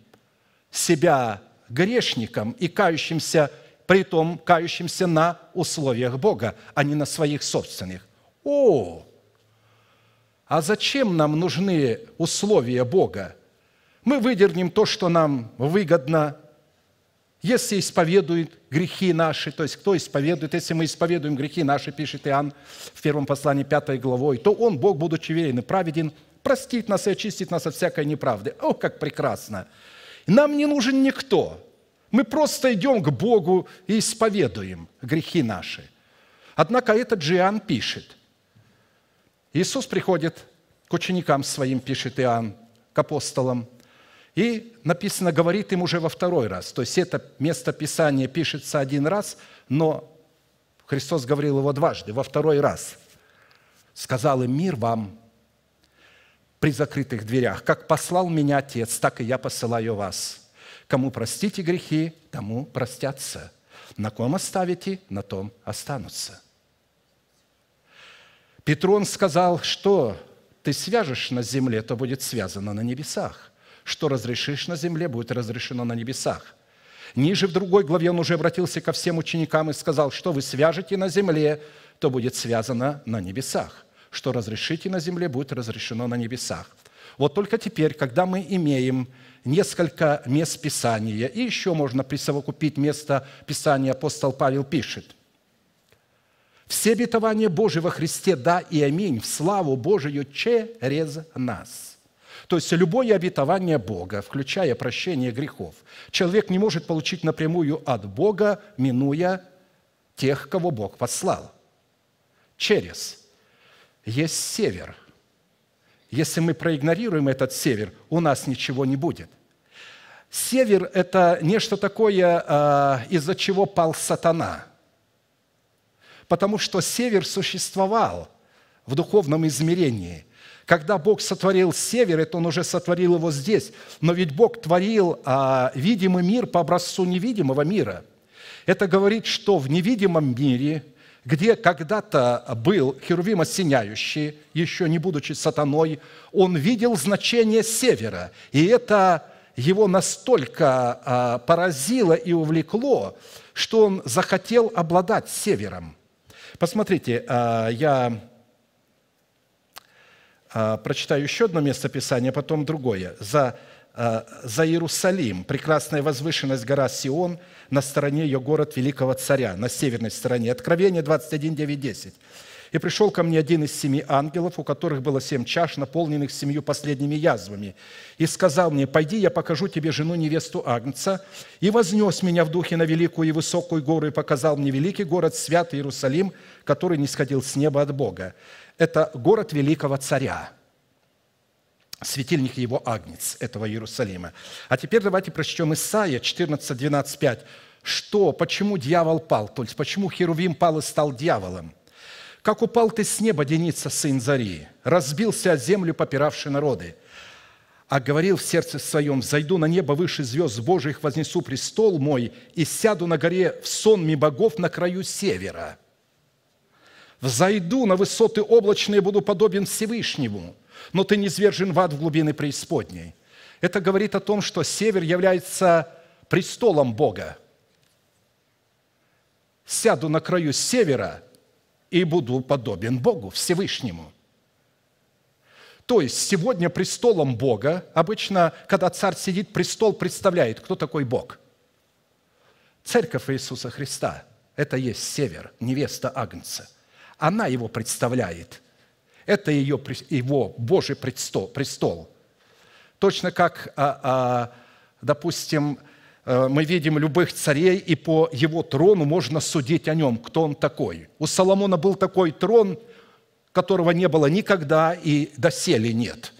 Speaker 1: себя грешникам и кающимся, при том кающимся на условиях Бога, а не на своих собственных. О, а зачем нам нужны условия Бога? Мы выдернем то, что нам выгодно, если исповедует грехи наши, то есть кто исповедует, если мы исповедуем грехи наши, пишет Иоанн в первом послании 5 главой, то Он, Бог, будучи верен и праведен, простит нас и очистит нас от всякой неправды. О, как прекрасно! Нам не нужен никто. Мы просто идем к Богу и исповедуем грехи наши. Однако этот же Иоанн пишет. Иисус приходит к ученикам своим, пишет Иоанн, к апостолам – и написано, говорит им уже во второй раз. То есть это место Писания пишется один раз, но Христос говорил его дважды, во второй раз. «Сказал им мир вам при закрытых дверях. Как послал меня Отец, так и я посылаю вас. Кому простите грехи, тому простятся. На ком оставите, на том останутся». Петрон сказал, что ты свяжешь на земле, то будет связано на небесах. Что разрешишь на земле, будет разрешено на небесах. Ниже в другой главе он уже обратился ко всем ученикам и сказал, что вы свяжете на земле, то будет связано на небесах. Что разрешите на земле, будет разрешено на небесах. Вот только теперь, когда мы имеем несколько мест Писания, и еще можно присовокупить место Писания, апостол Павел пишет, «Все обетования Божьи во Христе, да и аминь, в славу Божию через нас». То есть любое обетование Бога, включая прощение грехов, человек не может получить напрямую от Бога, минуя тех, кого Бог послал. Через. Есть север. Если мы проигнорируем этот север, у нас ничего не будет. Север – это нечто такое, а, из-за чего пал сатана. Потому что север существовал в духовном измерении. Когда Бог сотворил север, это Он уже сотворил его здесь. Но ведь Бог творил а, видимый мир по образцу невидимого мира. Это говорит, что в невидимом мире, где когда-то был Херувим осеняющий, еще не будучи сатаной, он видел значение севера. И это его настолько а, поразило и увлекло, что он захотел обладать севером. Посмотрите, а, я а, прочитаю еще одно место Писания, потом другое. «За, а, за Иерусалим, прекрасная возвышенность гора Сион, на стороне ее город великого царя, на северной стороне». Откровение 21, 9, 10. «И пришел ко мне один из семи ангелов, у которых было семь чаш, наполненных семью последними язвами, и сказал мне, «Пойди, я покажу тебе жену невесту Агнца». И вознес меня в духе на великую и высокую гору, и показал мне великий город, святый Иерусалим, который не сходил с неба от Бога. Это город великого царя, светильник его Агнец, этого Иерусалима. А теперь давайте прочтем Исаия 14, 12, 5. Что, почему дьявол пал? То есть, почему Херувим пал и стал дьяволом? «Как упал ты с неба, Деница, сын Зари, разбился о землю, попиравший народы, а говорил в сердце своем, «Зайду на небо выше звезд Божьих, вознесу престол мой и сяду на горе в сонме богов на краю севера». «Взойду на высоты облачные, буду подобен Всевышнему, но ты не звержен в ад в глубины преисподней». Это говорит о том, что север является престолом Бога. «Сяду на краю севера и буду подобен Богу, Всевышнему». То есть сегодня престолом Бога, обычно, когда царь сидит, престол представляет, кто такой Бог. Церковь Иисуса Христа – это есть север, невеста Агнца – она его представляет. Это ее, его Божий престол. престол. Точно как, а, а, допустим, э, мы видим любых царей, и по его трону можно судить о нем, кто он такой. У Соломона был такой трон, которого не было никогда и доселе нет.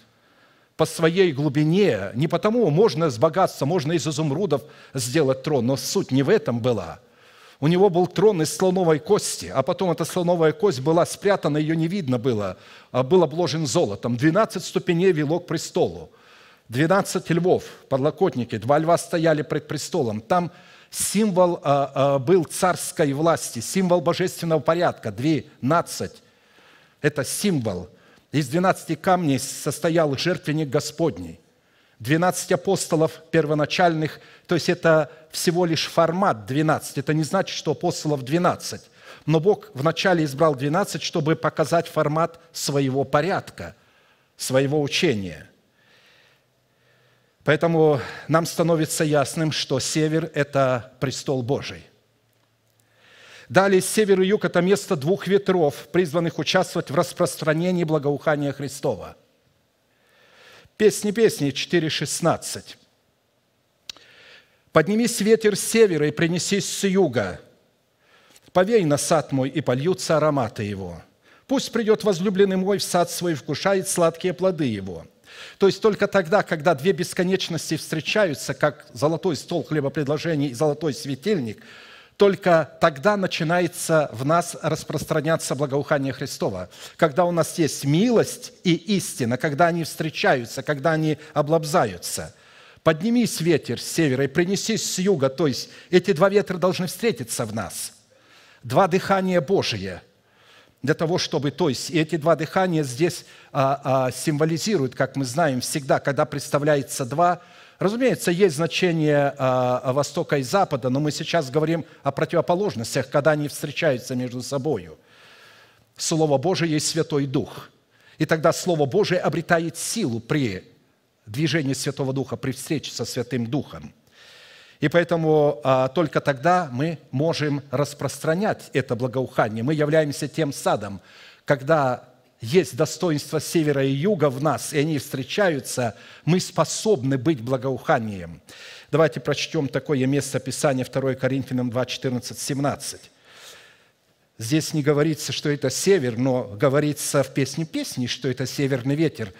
Speaker 1: По своей глубине, не потому можно с богатства, можно из изумрудов сделать трон, но суть не в этом была – у него был трон из слоновой кости, а потом эта слоновая кость была спрятана, ее не видно было, а был обложен золотом. двенадцать ступеней вело к престолу. двенадцать львов, подлокотники, два льва стояли пред престолом. Там символ а, а, был царской власти, символ божественного порядка, Двенадцать – Это символ. Из двенадцати камней состоял жертвенник Господний. 12 апостолов первоначальных, то есть это всего лишь формат 12. Это не значит, что апостолов 12. Но Бог вначале избрал 12, чтобы показать формат своего порядка, своего учения. Поэтому нам становится ясным, что север – это престол Божий. Далее, север и юг – это место двух ветров, призванных участвовать в распространении благоухания Христова – Песни песни 4.16. «Поднимись ветер с севера и принесись с юга, повей на сад мой, и польются ароматы его. Пусть придет возлюбленный мой в сад свой, вкушает сладкие плоды его». То есть только тогда, когда две бесконечности встречаются, как золотой стол хлебопредложений и золотой светильник – только тогда начинается в нас распространяться благоухание Христова. Когда у нас есть милость и истина, когда они встречаются, когда они облабзаются. Поднимись ветер с севера и принеси с юга, то есть эти два ветра должны встретиться в нас. Два дыхания Божие – для того, чтобы, то есть, и эти два дыхания здесь а, а, символизируют, как мы знаем всегда, когда представляется два, Разумеется, есть значение а, Востока и Запада, но мы сейчас говорим о противоположностях, когда они встречаются между собой. Слово Божие есть Святой Дух. И тогда Слово Божие обретает силу при движении Святого Духа, при встрече со Святым Духом. И поэтому а, только тогда мы можем распространять это благоухание. Мы являемся тем садом, когда есть достоинство севера и юга в нас, и они встречаются, мы способны быть благоуханием. Давайте прочтем такое место Писания 2 Коринфянам 2, 14, 17. Здесь не говорится, что это север, но говорится в песне песни, что это северный ветер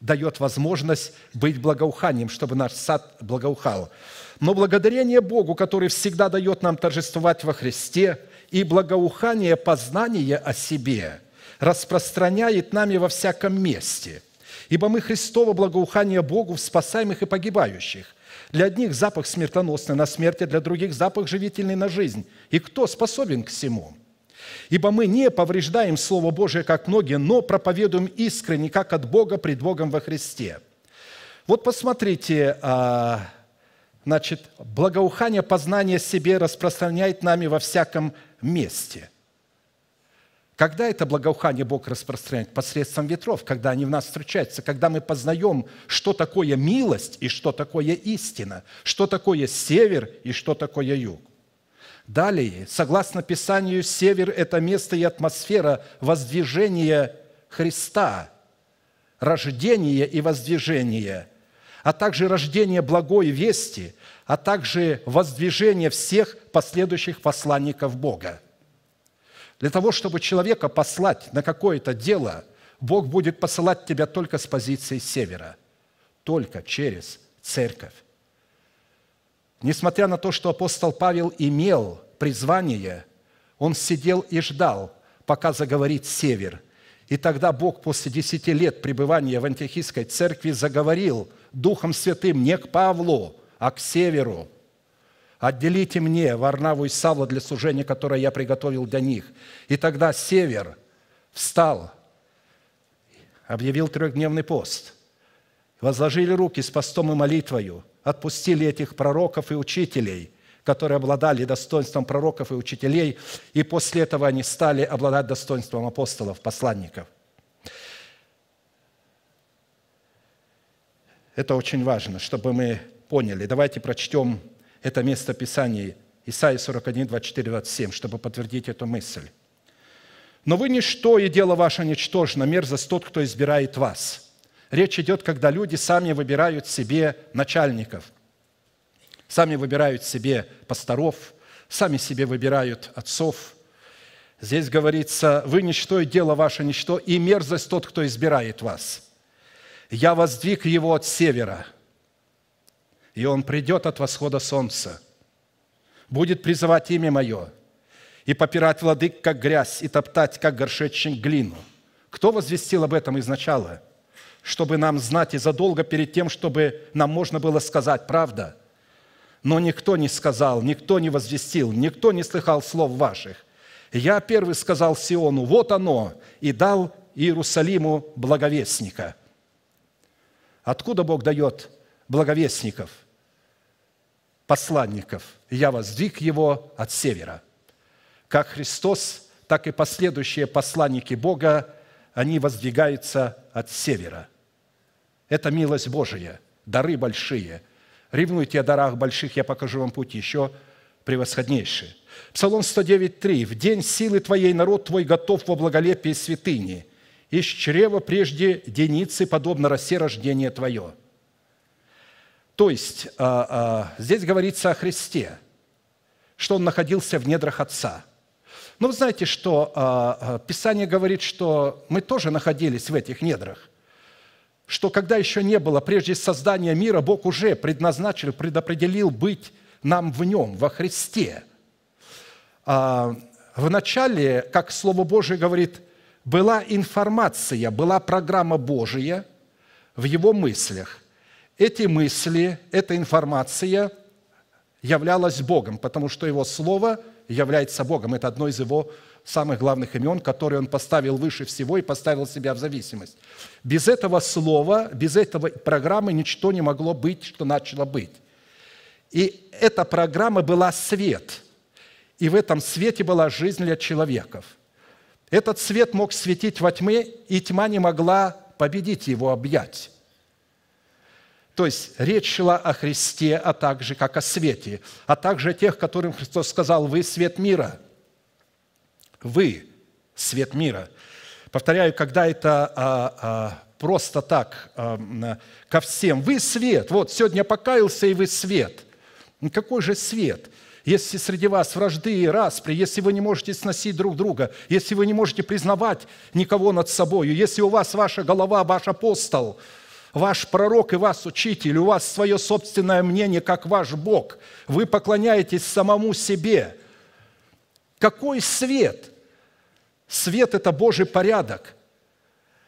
Speaker 1: дает возможность быть благоуханием, чтобы наш сад благоухал. Но благодарение Богу, который всегда дает нам торжествовать во Христе, и благоухание познания о себе – распространяет нами во всяком месте. Ибо мы Христово благоухание Богу в спасаемых и погибающих. Для одних запах смертоносный на смерть, а для других запах живительный на жизнь. И кто способен к всему? Ибо мы не повреждаем Слово Божие, как многие, но проповедуем искренне, как от Бога пред Богом во Христе. Вот посмотрите, а, значит, благоухание познания себе распространяет нами во всяком месте. Когда это благоухание Бог распространяет? Посредством ветров, когда они в нас встречаются, когда мы познаем, что такое милость и что такое истина, что такое север и что такое юг. Далее, согласно Писанию, север – это место и атмосфера воздвижения Христа, рождения и воздвижения, а также рождения благой вести, а также воздвижения всех последующих посланников Бога – для того, чтобы человека послать на какое-то дело, Бог будет посылать тебя только с позиции севера, только через церковь. Несмотря на то, что апостол Павел имел призвание, он сидел и ждал, пока заговорит север. И тогда Бог после десяти лет пребывания в Антихийской церкви заговорил Духом Святым не к Павлу, а к северу – отделите мне Варнаву и Савла для служения, которое я приготовил для них». И тогда север встал, объявил трехдневный пост, возложили руки с постом и молитвою, отпустили этих пророков и учителей, которые обладали достоинством пророков и учителей, и после этого они стали обладать достоинством апостолов, посланников. Это очень важно, чтобы мы поняли. Давайте прочтем это место Писания, Исаия 41, 24, 27, чтобы подтвердить эту мысль. «Но вы ничто, и дело ваше ничтожно, мерзость тот, кто избирает вас». Речь идет, когда люди сами выбирают себе начальников, сами выбирают себе пасторов, сами себе выбирают отцов. Здесь говорится, «Вы ничто, и дело ваше ничто, и мерзость тот, кто избирает вас». «Я воздвиг его от севера, и он придет от восхода солнца, будет призывать имя мое и попирать владык, как грязь, и топтать, как горшечник, глину». Кто возвестил об этом изначало? Чтобы нам знать и задолго перед тем, чтобы нам можно было сказать «правда», но никто не сказал, никто не возвестил, никто не слыхал слов ваших. Я первый сказал Сиону, вот оно, и дал Иерусалиму благовестника. Откуда Бог дает благовестников – посланников, я воздвиг его от севера». Как Христос, так и последующие посланники Бога, они воздвигаются от севера. Это милость Божия, дары большие. Ревнуйте о дарах больших, я покажу вам путь еще превосходнейший. Псалом 109.3. «В день силы Твоей народ Твой готов во благолепии святыни, из чрева прежде деницы, подобно рассе рождения Твое». То есть э, э, здесь говорится о Христе, что он находился в недрах Отца. Но вы знаете, что э, Писание говорит, что мы тоже находились в этих недрах что когда еще не было, прежде создания мира, Бог уже предназначил, предопределил быть нам в нем, во Христе. А, в начале, как Слово Божие говорит, была информация, была программа Божия в его мыслях эти мысли, эта информация являлась Богом, потому что Его Слово является Богом. Это одно из Его самых главных имен, которые Он поставил выше всего и поставил себя в зависимость. Без этого слова, без этого программы ничто не могло быть, что начало быть. И эта программа была свет, и в этом свете была жизнь для человеков. Этот свет мог светить во тьме, и тьма не могла победить его, объять. То есть речь шла о Христе, а также как о свете, а также о тех, которым Христос сказал, вы свет мира. Вы свет мира. Повторяю, когда это а, а, просто так а, ко всем, вы свет, вот сегодня покаялся и вы свет. Ну, какой же свет? если среди вас вражды и распри, если вы не можете сносить друг друга, если вы не можете признавать никого над собою, если у вас ваша голова, ваш апостол – Ваш пророк и вас учитель, у вас свое собственное мнение, как ваш Бог. Вы поклоняетесь самому себе. Какой свет? Свет – это Божий порядок.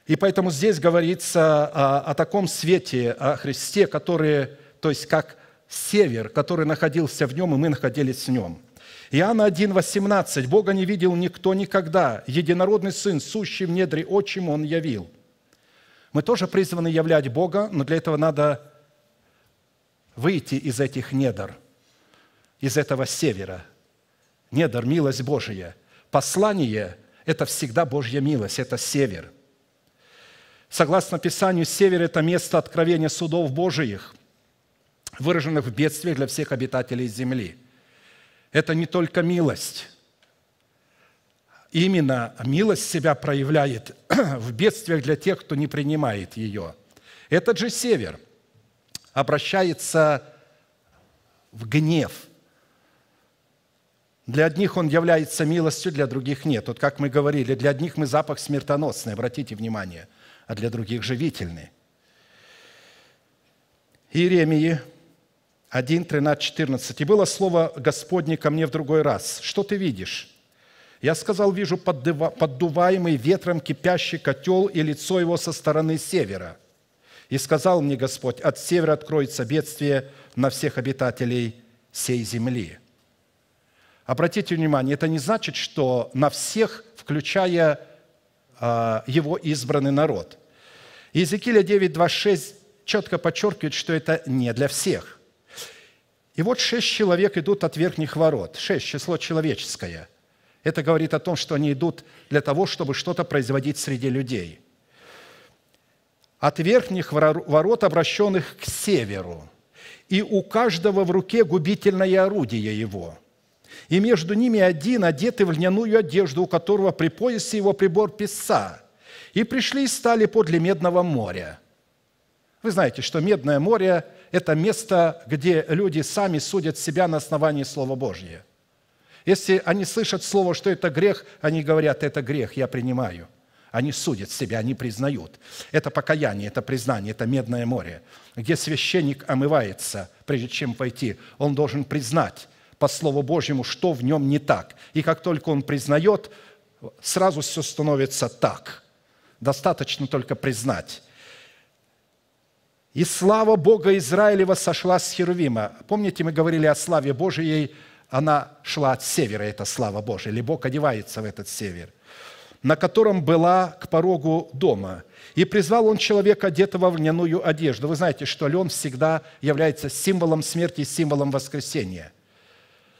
Speaker 1: И поэтому здесь говорится о, а, о таком свете, о Христе, который, то есть как север, который находился в нем, и мы находились в нем – Иоанна 1,18. «Бога не видел никто никогда. Единородный Сын, сущий в недре отчим, Он явил». Мы тоже призваны являть Бога, но для этого надо выйти из этих недр, из этого севера. Недр – милость Божия. Послание – это всегда Божья милость, это север. Согласно Писанию, север – это место откровения судов Божиих, выраженных в бедствиях для всех обитателей земли. Это не только милость – Именно милость себя проявляет в бедствиях для тех, кто не принимает ее. Этот же север обращается в гнев. Для одних он является милостью, для других нет. Вот как мы говорили, для одних мы запах смертоносный, обратите внимание, а для других живительный. Иеремии 1, 13, 14. «И было слово Господне ко мне в другой раз. Что ты видишь? Я сказал, вижу поддуваемый ветром кипящий котел и лицо его со стороны севера. И сказал мне Господь, от севера откроется бедствие на всех обитателей всей земли. Обратите внимание, это не значит, что на всех, включая э, его избранный народ. Иезекииля 9.26 четко подчеркивает, что это не для всех. И вот шесть человек идут от верхних ворот. Шесть, число человеческое – это говорит о том, что они идут для того, чтобы что-то производить среди людей. От верхних ворот, обращенных к северу, и у каждого в руке губительное орудие его. И между ними один, одетый в льняную одежду, у которого при поясе его прибор писа. И пришли и стали подле Медного моря. Вы знаете, что Медное море – это место, где люди сами судят себя на основании Слова Божьего – если они слышат слово, что это грех, они говорят, это грех, я принимаю. Они судят себя, они признают. Это покаяние, это признание, это медное море, где священник омывается, прежде чем войти, Он должен признать по Слову Божьему, что в нем не так. И как только он признает, сразу все становится так. Достаточно только признать. «И слава Бога Израилева сошла с Херувима». Помните, мы говорили о славе Божией – она шла от севера, это слава Божия, или Бог одевается в этот север, на котором была к порогу дома. И призвал он человека, одетого в льняную одежду. Вы знаете, что лен всегда является символом смерти, символом воскресения.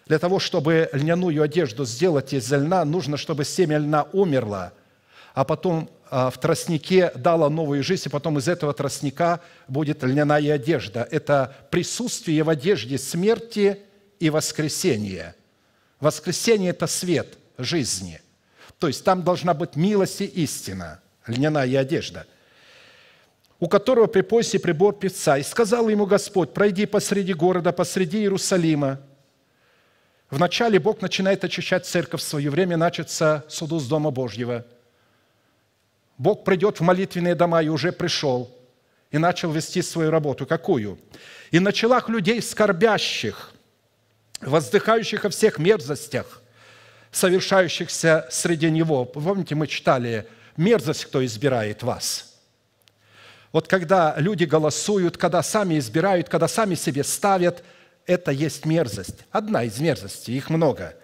Speaker 1: Для того, чтобы льняную одежду сделать из льна, нужно, чтобы семя льна умерло, а потом а, в тростнике дала новую жизнь, и потом из этого тростника будет льняная одежда. Это присутствие в одежде смерти и воскресение. Воскресение – это свет жизни. То есть там должна быть милость и истина, льняная одежда, у которого при поясе прибор певца. И сказал ему Господь, пройди посреди города, посреди Иерусалима. Вначале Бог начинает очищать церковь в свое время, начаться суду с Дома Божьего. Бог придет в молитвенные дома и уже пришел – и начал вести свою работу. Какую? «И на челах людей скорбящих воздыхающих о всех мерзостях, совершающихся среди него. Помните, мы читали «мерзость, кто избирает вас». Вот когда люди голосуют, когда сами избирают, когда сами себе ставят, это есть мерзость. Одна из мерзостей, их много.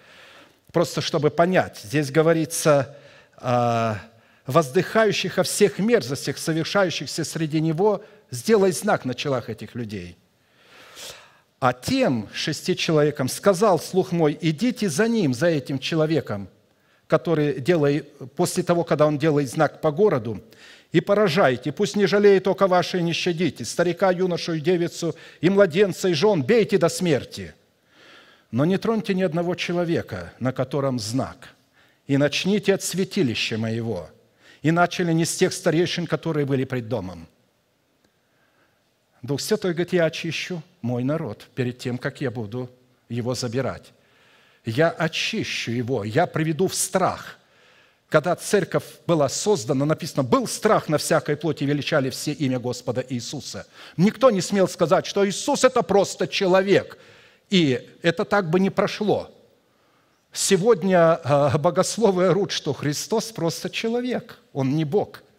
Speaker 1: Просто чтобы понять, здесь говорится а, воздыхающих о всех мерзостях, совершающихся среди него, сделай знак на челах этих людей – а тем шести человекам сказал слух мой, идите за ним, за этим человеком, который делает, после того, когда он делает знак по городу, и поражайте, пусть не жалеет око ваше не щадите, старика, юношу и девицу, и младенца, и жен, бейте до смерти. Но не троньте ни одного человека, на котором знак, и начните от святилища моего, и начали не с тех старейшин, которые были пред домом – Дух Святой говорит, я очищу мой народ перед тем, как я буду его забирать. Я очищу его, я приведу в страх. Когда церковь была создана, написано, был страх на всякой плоти, величали все имя Господа Иисуса. Никто не смел сказать, что Иисус – это просто человек. И это так бы не прошло. Сегодня а, богословы орут, что Христос просто человек, Он не Бог –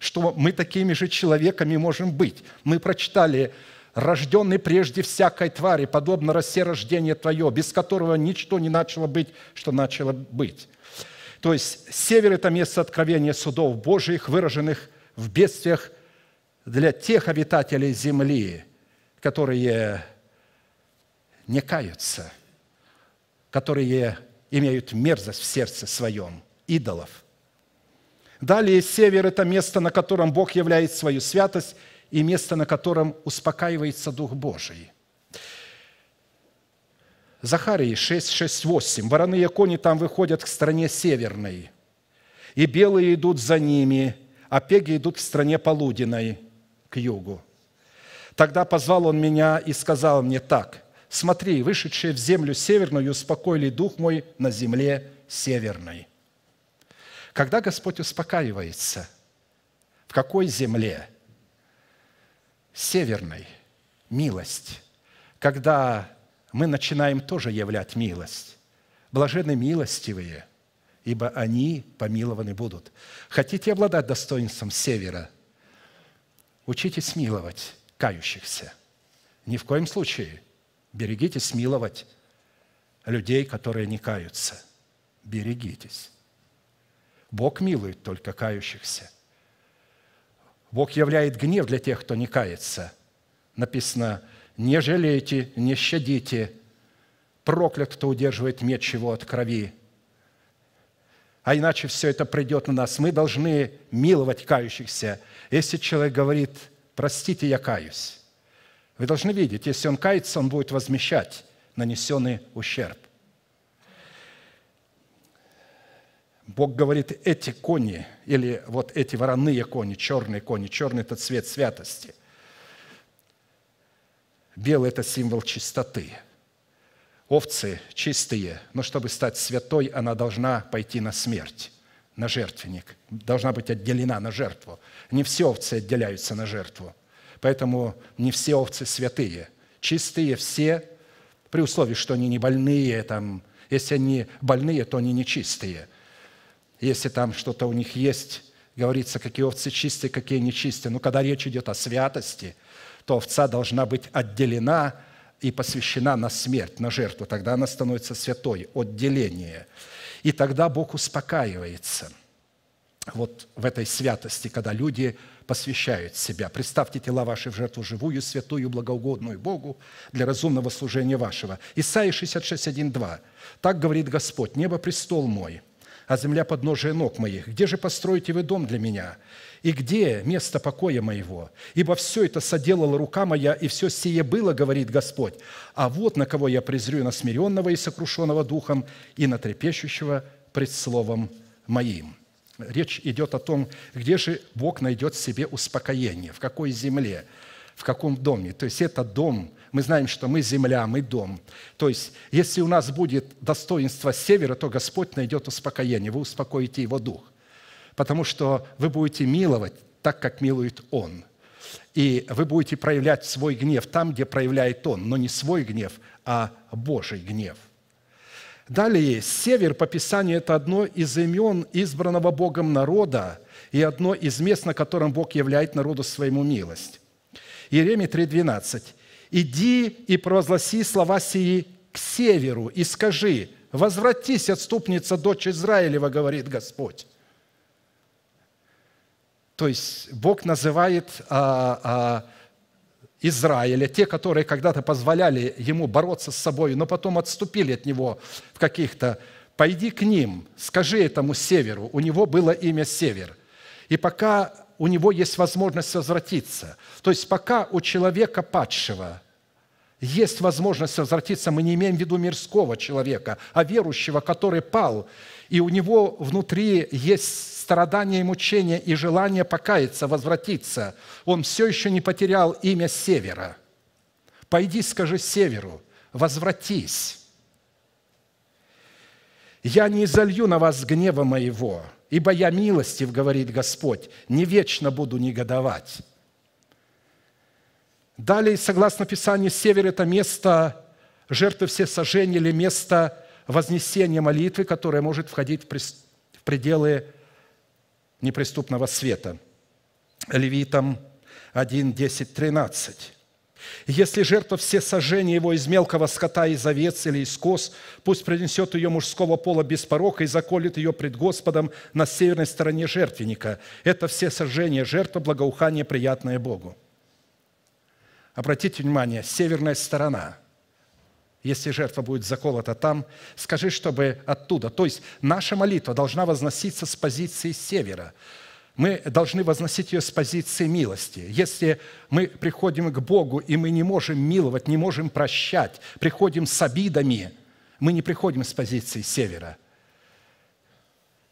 Speaker 1: что мы такими же человеками можем быть. Мы прочитали рожденный прежде всякой твари, подобно рассе рождение твое, без которого ничто не начало быть, что начало быть». То есть север – это место откровения судов Божьих, выраженных в бедствиях для тех обитателей земли, которые не каются, которые имеют мерзость в сердце своем, идолов – Далее север – это место, на котором Бог являет свою святость и место, на котором успокаивается Дух Божий. Захарии 6, 6, 8. и кони там выходят к стране северной, и белые идут за ними, а пеги идут к стране полуденной, к югу. Тогда позвал он меня и сказал мне так, «Смотри, вышедшие в землю северную успокоили дух мой на земле северной». Когда Господь успокаивается? В какой земле? Северной. Милость. Когда мы начинаем тоже являть милость. Блажены милостивые, ибо они помилованы будут. Хотите обладать достоинством севера? Учитесь миловать кающихся. Ни в коем случае берегитесь миловать людей, которые не каются. Берегитесь. Бог милует только кающихся. Бог являет гнев для тех, кто не кается. Написано, не жалейте, не щадите. Проклят, кто удерживает меч его от крови. А иначе все это придет на нас. Мы должны миловать кающихся. Если человек говорит, простите, я каюсь, вы должны видеть, если он кается, он будет возмещать нанесенный ущерб. Бог говорит, эти кони, или вот эти вороные кони, черные кони, черный – это цвет святости. Белый – это символ чистоты. Овцы чистые, но чтобы стать святой, она должна пойти на смерть, на жертвенник. Должна быть отделена на жертву. Не все овцы отделяются на жертву. Поэтому не все овцы святые. Чистые все, при условии, что они не больные, там, если они больные, то они не чистые если там что-то у них есть, говорится, какие овцы чистые, какие нечистые. Но когда речь идет о святости, то овца должна быть отделена и посвящена на смерть, на жертву. Тогда она становится святой, отделение. И тогда Бог успокаивается вот в этой святости, когда люди посвящают себя. «Представьте тела ваши в жертву живую, святую, благоугодную Богу для разумного служения вашего». Исаия 66, 1, 2. «Так говорит Господь, небо – престол мой, а земля подножия ног моих. Где же построите вы дом для меня? И где место покоя моего? Ибо все это соделала рука моя, и все сие было, говорит Господь. А вот на кого я презрю, на смиренного и сокрушенного духом, и на трепещущего пред словом моим». Речь идет о том, где же Бог найдет себе успокоение, в какой земле, в каком доме. То есть это дом, мы знаем, что мы земля, мы дом. То есть, если у нас будет достоинство севера, то Господь найдет успокоение, вы успокоите его дух, потому что вы будете миловать так, как милует Он. И вы будете проявлять свой гнев там, где проявляет Он, но не свой гнев, а Божий гнев. Далее, север по Писанию – это одно из имен избранного Богом народа и одно из мест, на котором Бог являет народу своему милость. Иеремия 3,12 иди и провозгласи слова сии к северу и скажи, возвратись, отступница, дочь Израилева, говорит Господь. То есть Бог называет а, а, Израиля, те, которые когда-то позволяли ему бороться с собой, но потом отступили от него в каких-то «пойди к ним, скажи этому северу». У него было имя Север. И пока у него есть возможность возвратиться. То есть пока у человека падшего есть возможность возвратиться, мы не имеем в виду мирского человека, а верующего, который пал, и у него внутри есть страдания и мучения, и желание покаяться, возвратиться. Он все еще не потерял имя Севера. Пойди, скажи Северу, возвратись. Я не изолью на вас гнева моего, ибо я милостив, говорит Господь, не вечно буду негодовать». Далее, согласно Писанию, север – это место жертвы все всесожжения или место вознесения молитвы, которая может входить в пределы неприступного света. Левитам 1, 10, 13. Если жертва все сожжения его из мелкого скота, из овец или из коз, пусть принесет ее мужского пола без порока и заколет ее пред Господом на северной стороне жертвенника. Это все сожжения жертва, благоухание, приятное Богу. Обратите внимание, северная сторона. Если жертва будет заколота там, скажи, чтобы оттуда. То есть наша молитва должна возноситься с позиции севера – мы должны возносить ее с позиции милости. Если мы приходим к Богу, и мы не можем миловать, не можем прощать, приходим с обидами, мы не приходим с позиции севера.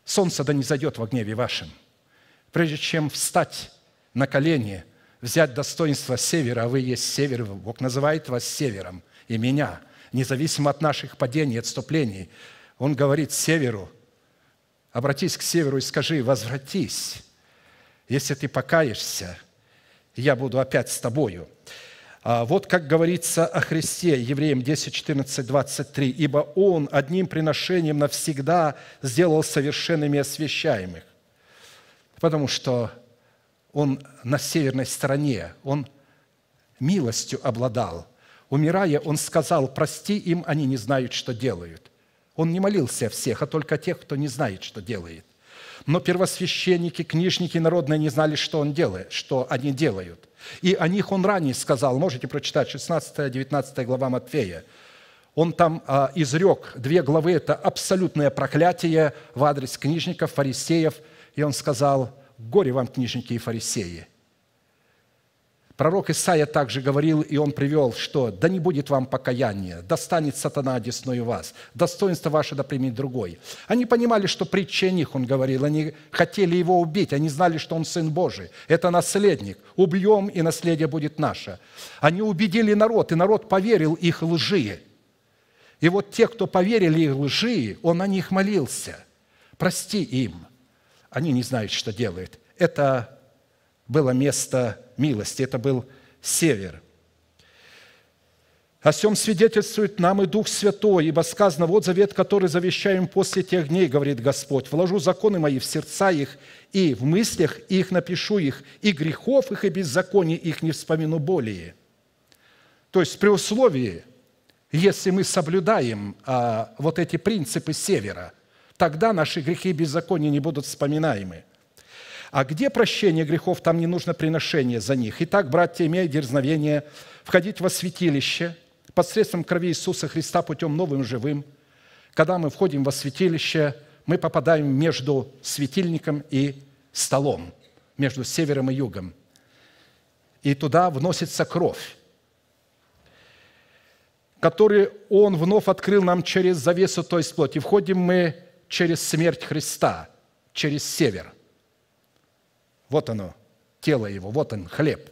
Speaker 1: Солнце да не зайдет во гневе вашем. Прежде чем встать на колени, взять достоинство севера, а вы есть север, Бог называет вас севером и меня, независимо от наших падений и отступлений. Он говорит северу, обратись к северу и скажи, возвратись, если ты покаешься, я буду опять с тобою». А вот как говорится о Христе, Евреям 10, 14, 23. «Ибо Он одним приношением навсегда сделал совершенными освящаемых, потому что Он на северной стороне, Он милостью обладал. Умирая, Он сказал, прости им, они не знают, что делают». Он не молился всех, а только тех, кто не знает, что делает. Но первосвященники, книжники народные не знали, что он делает, что они делают. И о них он ранее сказал, можете прочитать 16-19 глава Матфея. Он там а, изрек две главы, это абсолютное проклятие в адрес книжников, фарисеев, и он сказал, «Горе вам, книжники и фарисеи, Пророк Исаия также говорил, и он привел, что «Да не будет вам покаяния, достанет сатана одесную вас, достоинство ваше да примет другой». Они понимали, что притча них, он говорил, они хотели его убить, они знали, что он Сын Божий, это наследник, убьем, и наследие будет наше. Они убедили народ, и народ поверил их лжи. И вот те, кто поверили их лжи, он о них молился. «Прости им». Они не знают, что делают. Это было место милости. Это был север. О всем свидетельствует нам и Дух Святой, ибо сказано, вот завет, который завещаем после тех дней, говорит Господь, вложу законы мои в сердца их, и в мыслях их напишу их, и грехов их, и беззаконий их не вспомину более. То есть при условии, если мы соблюдаем а, вот эти принципы севера, тогда наши грехи и беззакония не будут вспоминаемы. А где прощение грехов, там не нужно приношение за них. Итак, братья, имея дерзновение входить во святилище посредством крови Иисуса Христа путем новым живым. Когда мы входим во святилище, мы попадаем между светильником и столом, между севером и югом. И туда вносится кровь который Он вновь открыл нам через завесу, той плоти. входим мы через смерть Христа, через север – вот оно, тело его, вот он, хлеб,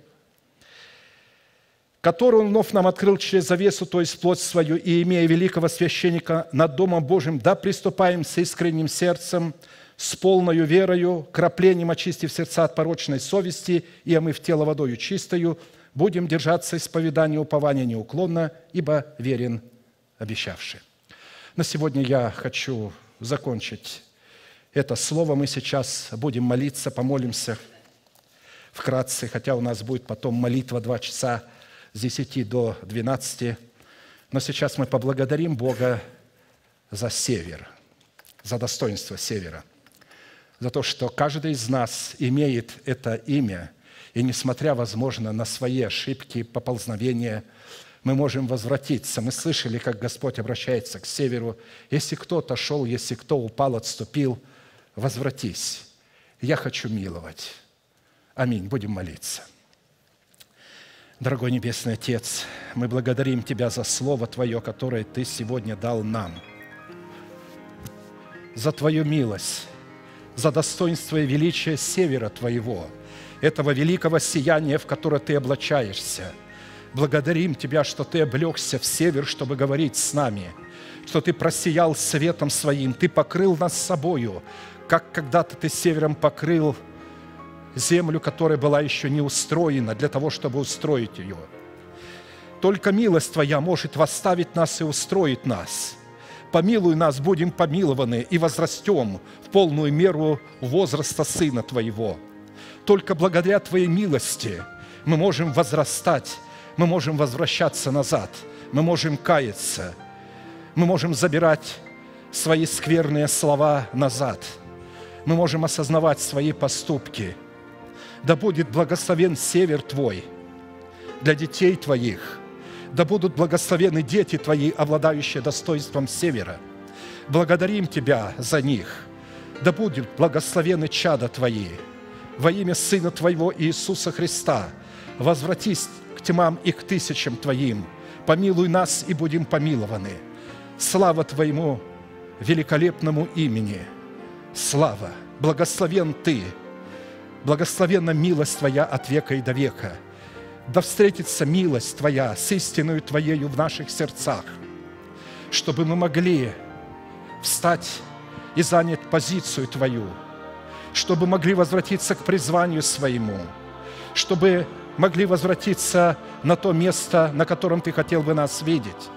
Speaker 1: который он вновь нам открыл через завесу, то есть плоть свою, и, имея великого священника над Домом Божьим, да приступаем с искренним сердцем, с полною верою, краплением очистив сердца от порочной совести и омыв тело водою чистою, будем держаться исповедания упования неуклонно, ибо верен обещавший. На сегодня я хочу закончить это слово мы сейчас будем молиться, помолимся вкратце, хотя у нас будет потом молитва два часа с 10 до 12. Но сейчас мы поблагодарим Бога за север, за достоинство севера, за то, что каждый из нас имеет это имя, и несмотря, возможно, на свои ошибки, поползновения, мы можем возвратиться. Мы слышали, как Господь обращается к северу. Если кто-то шел, если кто упал, отступил – возвратись, я хочу миловать. Аминь. Будем молиться. Дорогой Небесный Отец, мы благодарим Тебя за Слово Твое, которое Ты сегодня дал нам, за Твою милость, за достоинство и величие севера Твоего, этого великого сияния, в которое Ты облачаешься. Благодарим Тебя, что Ты облегся в север, чтобы говорить с нами, что Ты просиял светом Своим, Ты покрыл нас собою, как когда-то ты севером покрыл землю, которая была еще не устроена, для того, чтобы устроить ее. Только милость Твоя может восставить нас и устроить нас. Помилуй нас, будем помилованы и возрастем в полную меру возраста Сына Твоего. Только благодаря Твоей милости мы можем возрастать, мы можем возвращаться назад, мы можем каяться, мы можем забирать свои скверные слова назад – мы можем осознавать свои поступки. Да будет благословен север Твой для детей Твоих. Да будут благословены дети Твои, обладающие достоинством севера. Благодарим Тебя за них. Да будут благословены чада Твои. Во имя Сына Твоего Иисуса Христа возвратись к тьмам и к тысячам Твоим. Помилуй нас и будем помилованы. Слава Твоему великолепному имени – слава. Благословен Ты, благословена милость Твоя от века и до века. Да встретится милость Твоя с истиною Твоею в наших сердцах, чтобы мы могли встать и занять позицию Твою, чтобы могли возвратиться к призванию своему, чтобы могли возвратиться на то место, на котором Ты хотел бы нас видеть.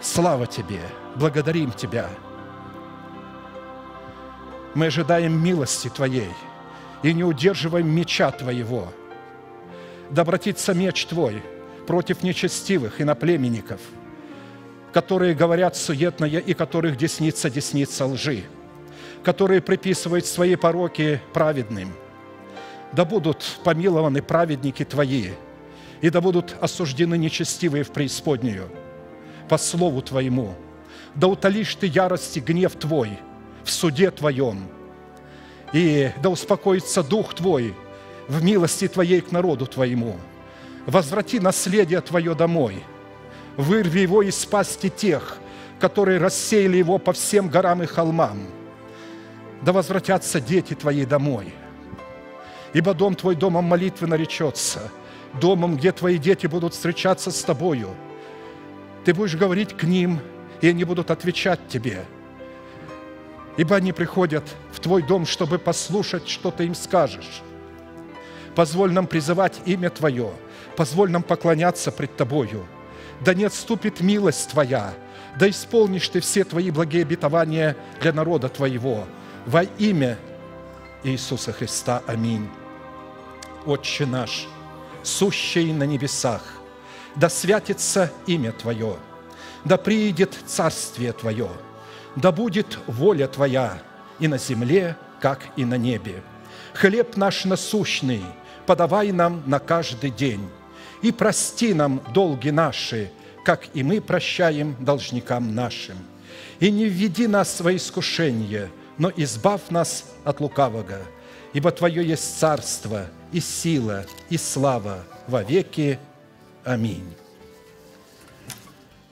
Speaker 1: Слава Тебе! Благодарим Тебя! Мы ожидаем милости Твоей и не удерживаем меча Твоего. Да обратится меч Твой против нечестивых и наплеменников, которые говорят суетное и которых десница десница лжи, которые приписывают свои пороки праведным. Да будут помилованы праведники Твои, и да будут осуждены нечестивые в преисподнюю по слову Твоему. Да утолишь Ты ярости гнев Твой – в суде Твоем. И да успокоится Дух Твой в милости Твоей к народу Твоему. Возврати наследие Твое домой. Вырви его из пасти тех, которые рассеяли его по всем горам и холмам. Да возвратятся дети Твои домой. Ибо дом Твой домом молитвы наречется, домом, где Твои дети будут встречаться с Тобою. Ты будешь говорить к ним, и они будут отвечать Тебе – ибо они приходят в Твой дом, чтобы послушать, что Ты им скажешь. Позволь нам призывать имя Твое, позволь нам поклоняться пред Тобою. Да не отступит милость Твоя, да исполнишь Ты все Твои благие обетования для народа Твоего. Во имя Иисуса Христа. Аминь. Отче наш, сущий на небесах, да святится имя Твое, да приидет Царствие Твое – да будет воля Твоя и на земле, как и на небе. Хлеб наш насущный подавай нам на каждый день, и прости нам долги наши, как и мы прощаем должникам нашим. И не введи нас в свои искушение, но избав нас от лукавого, ибо Твое есть царство и сила и слава во веки. Аминь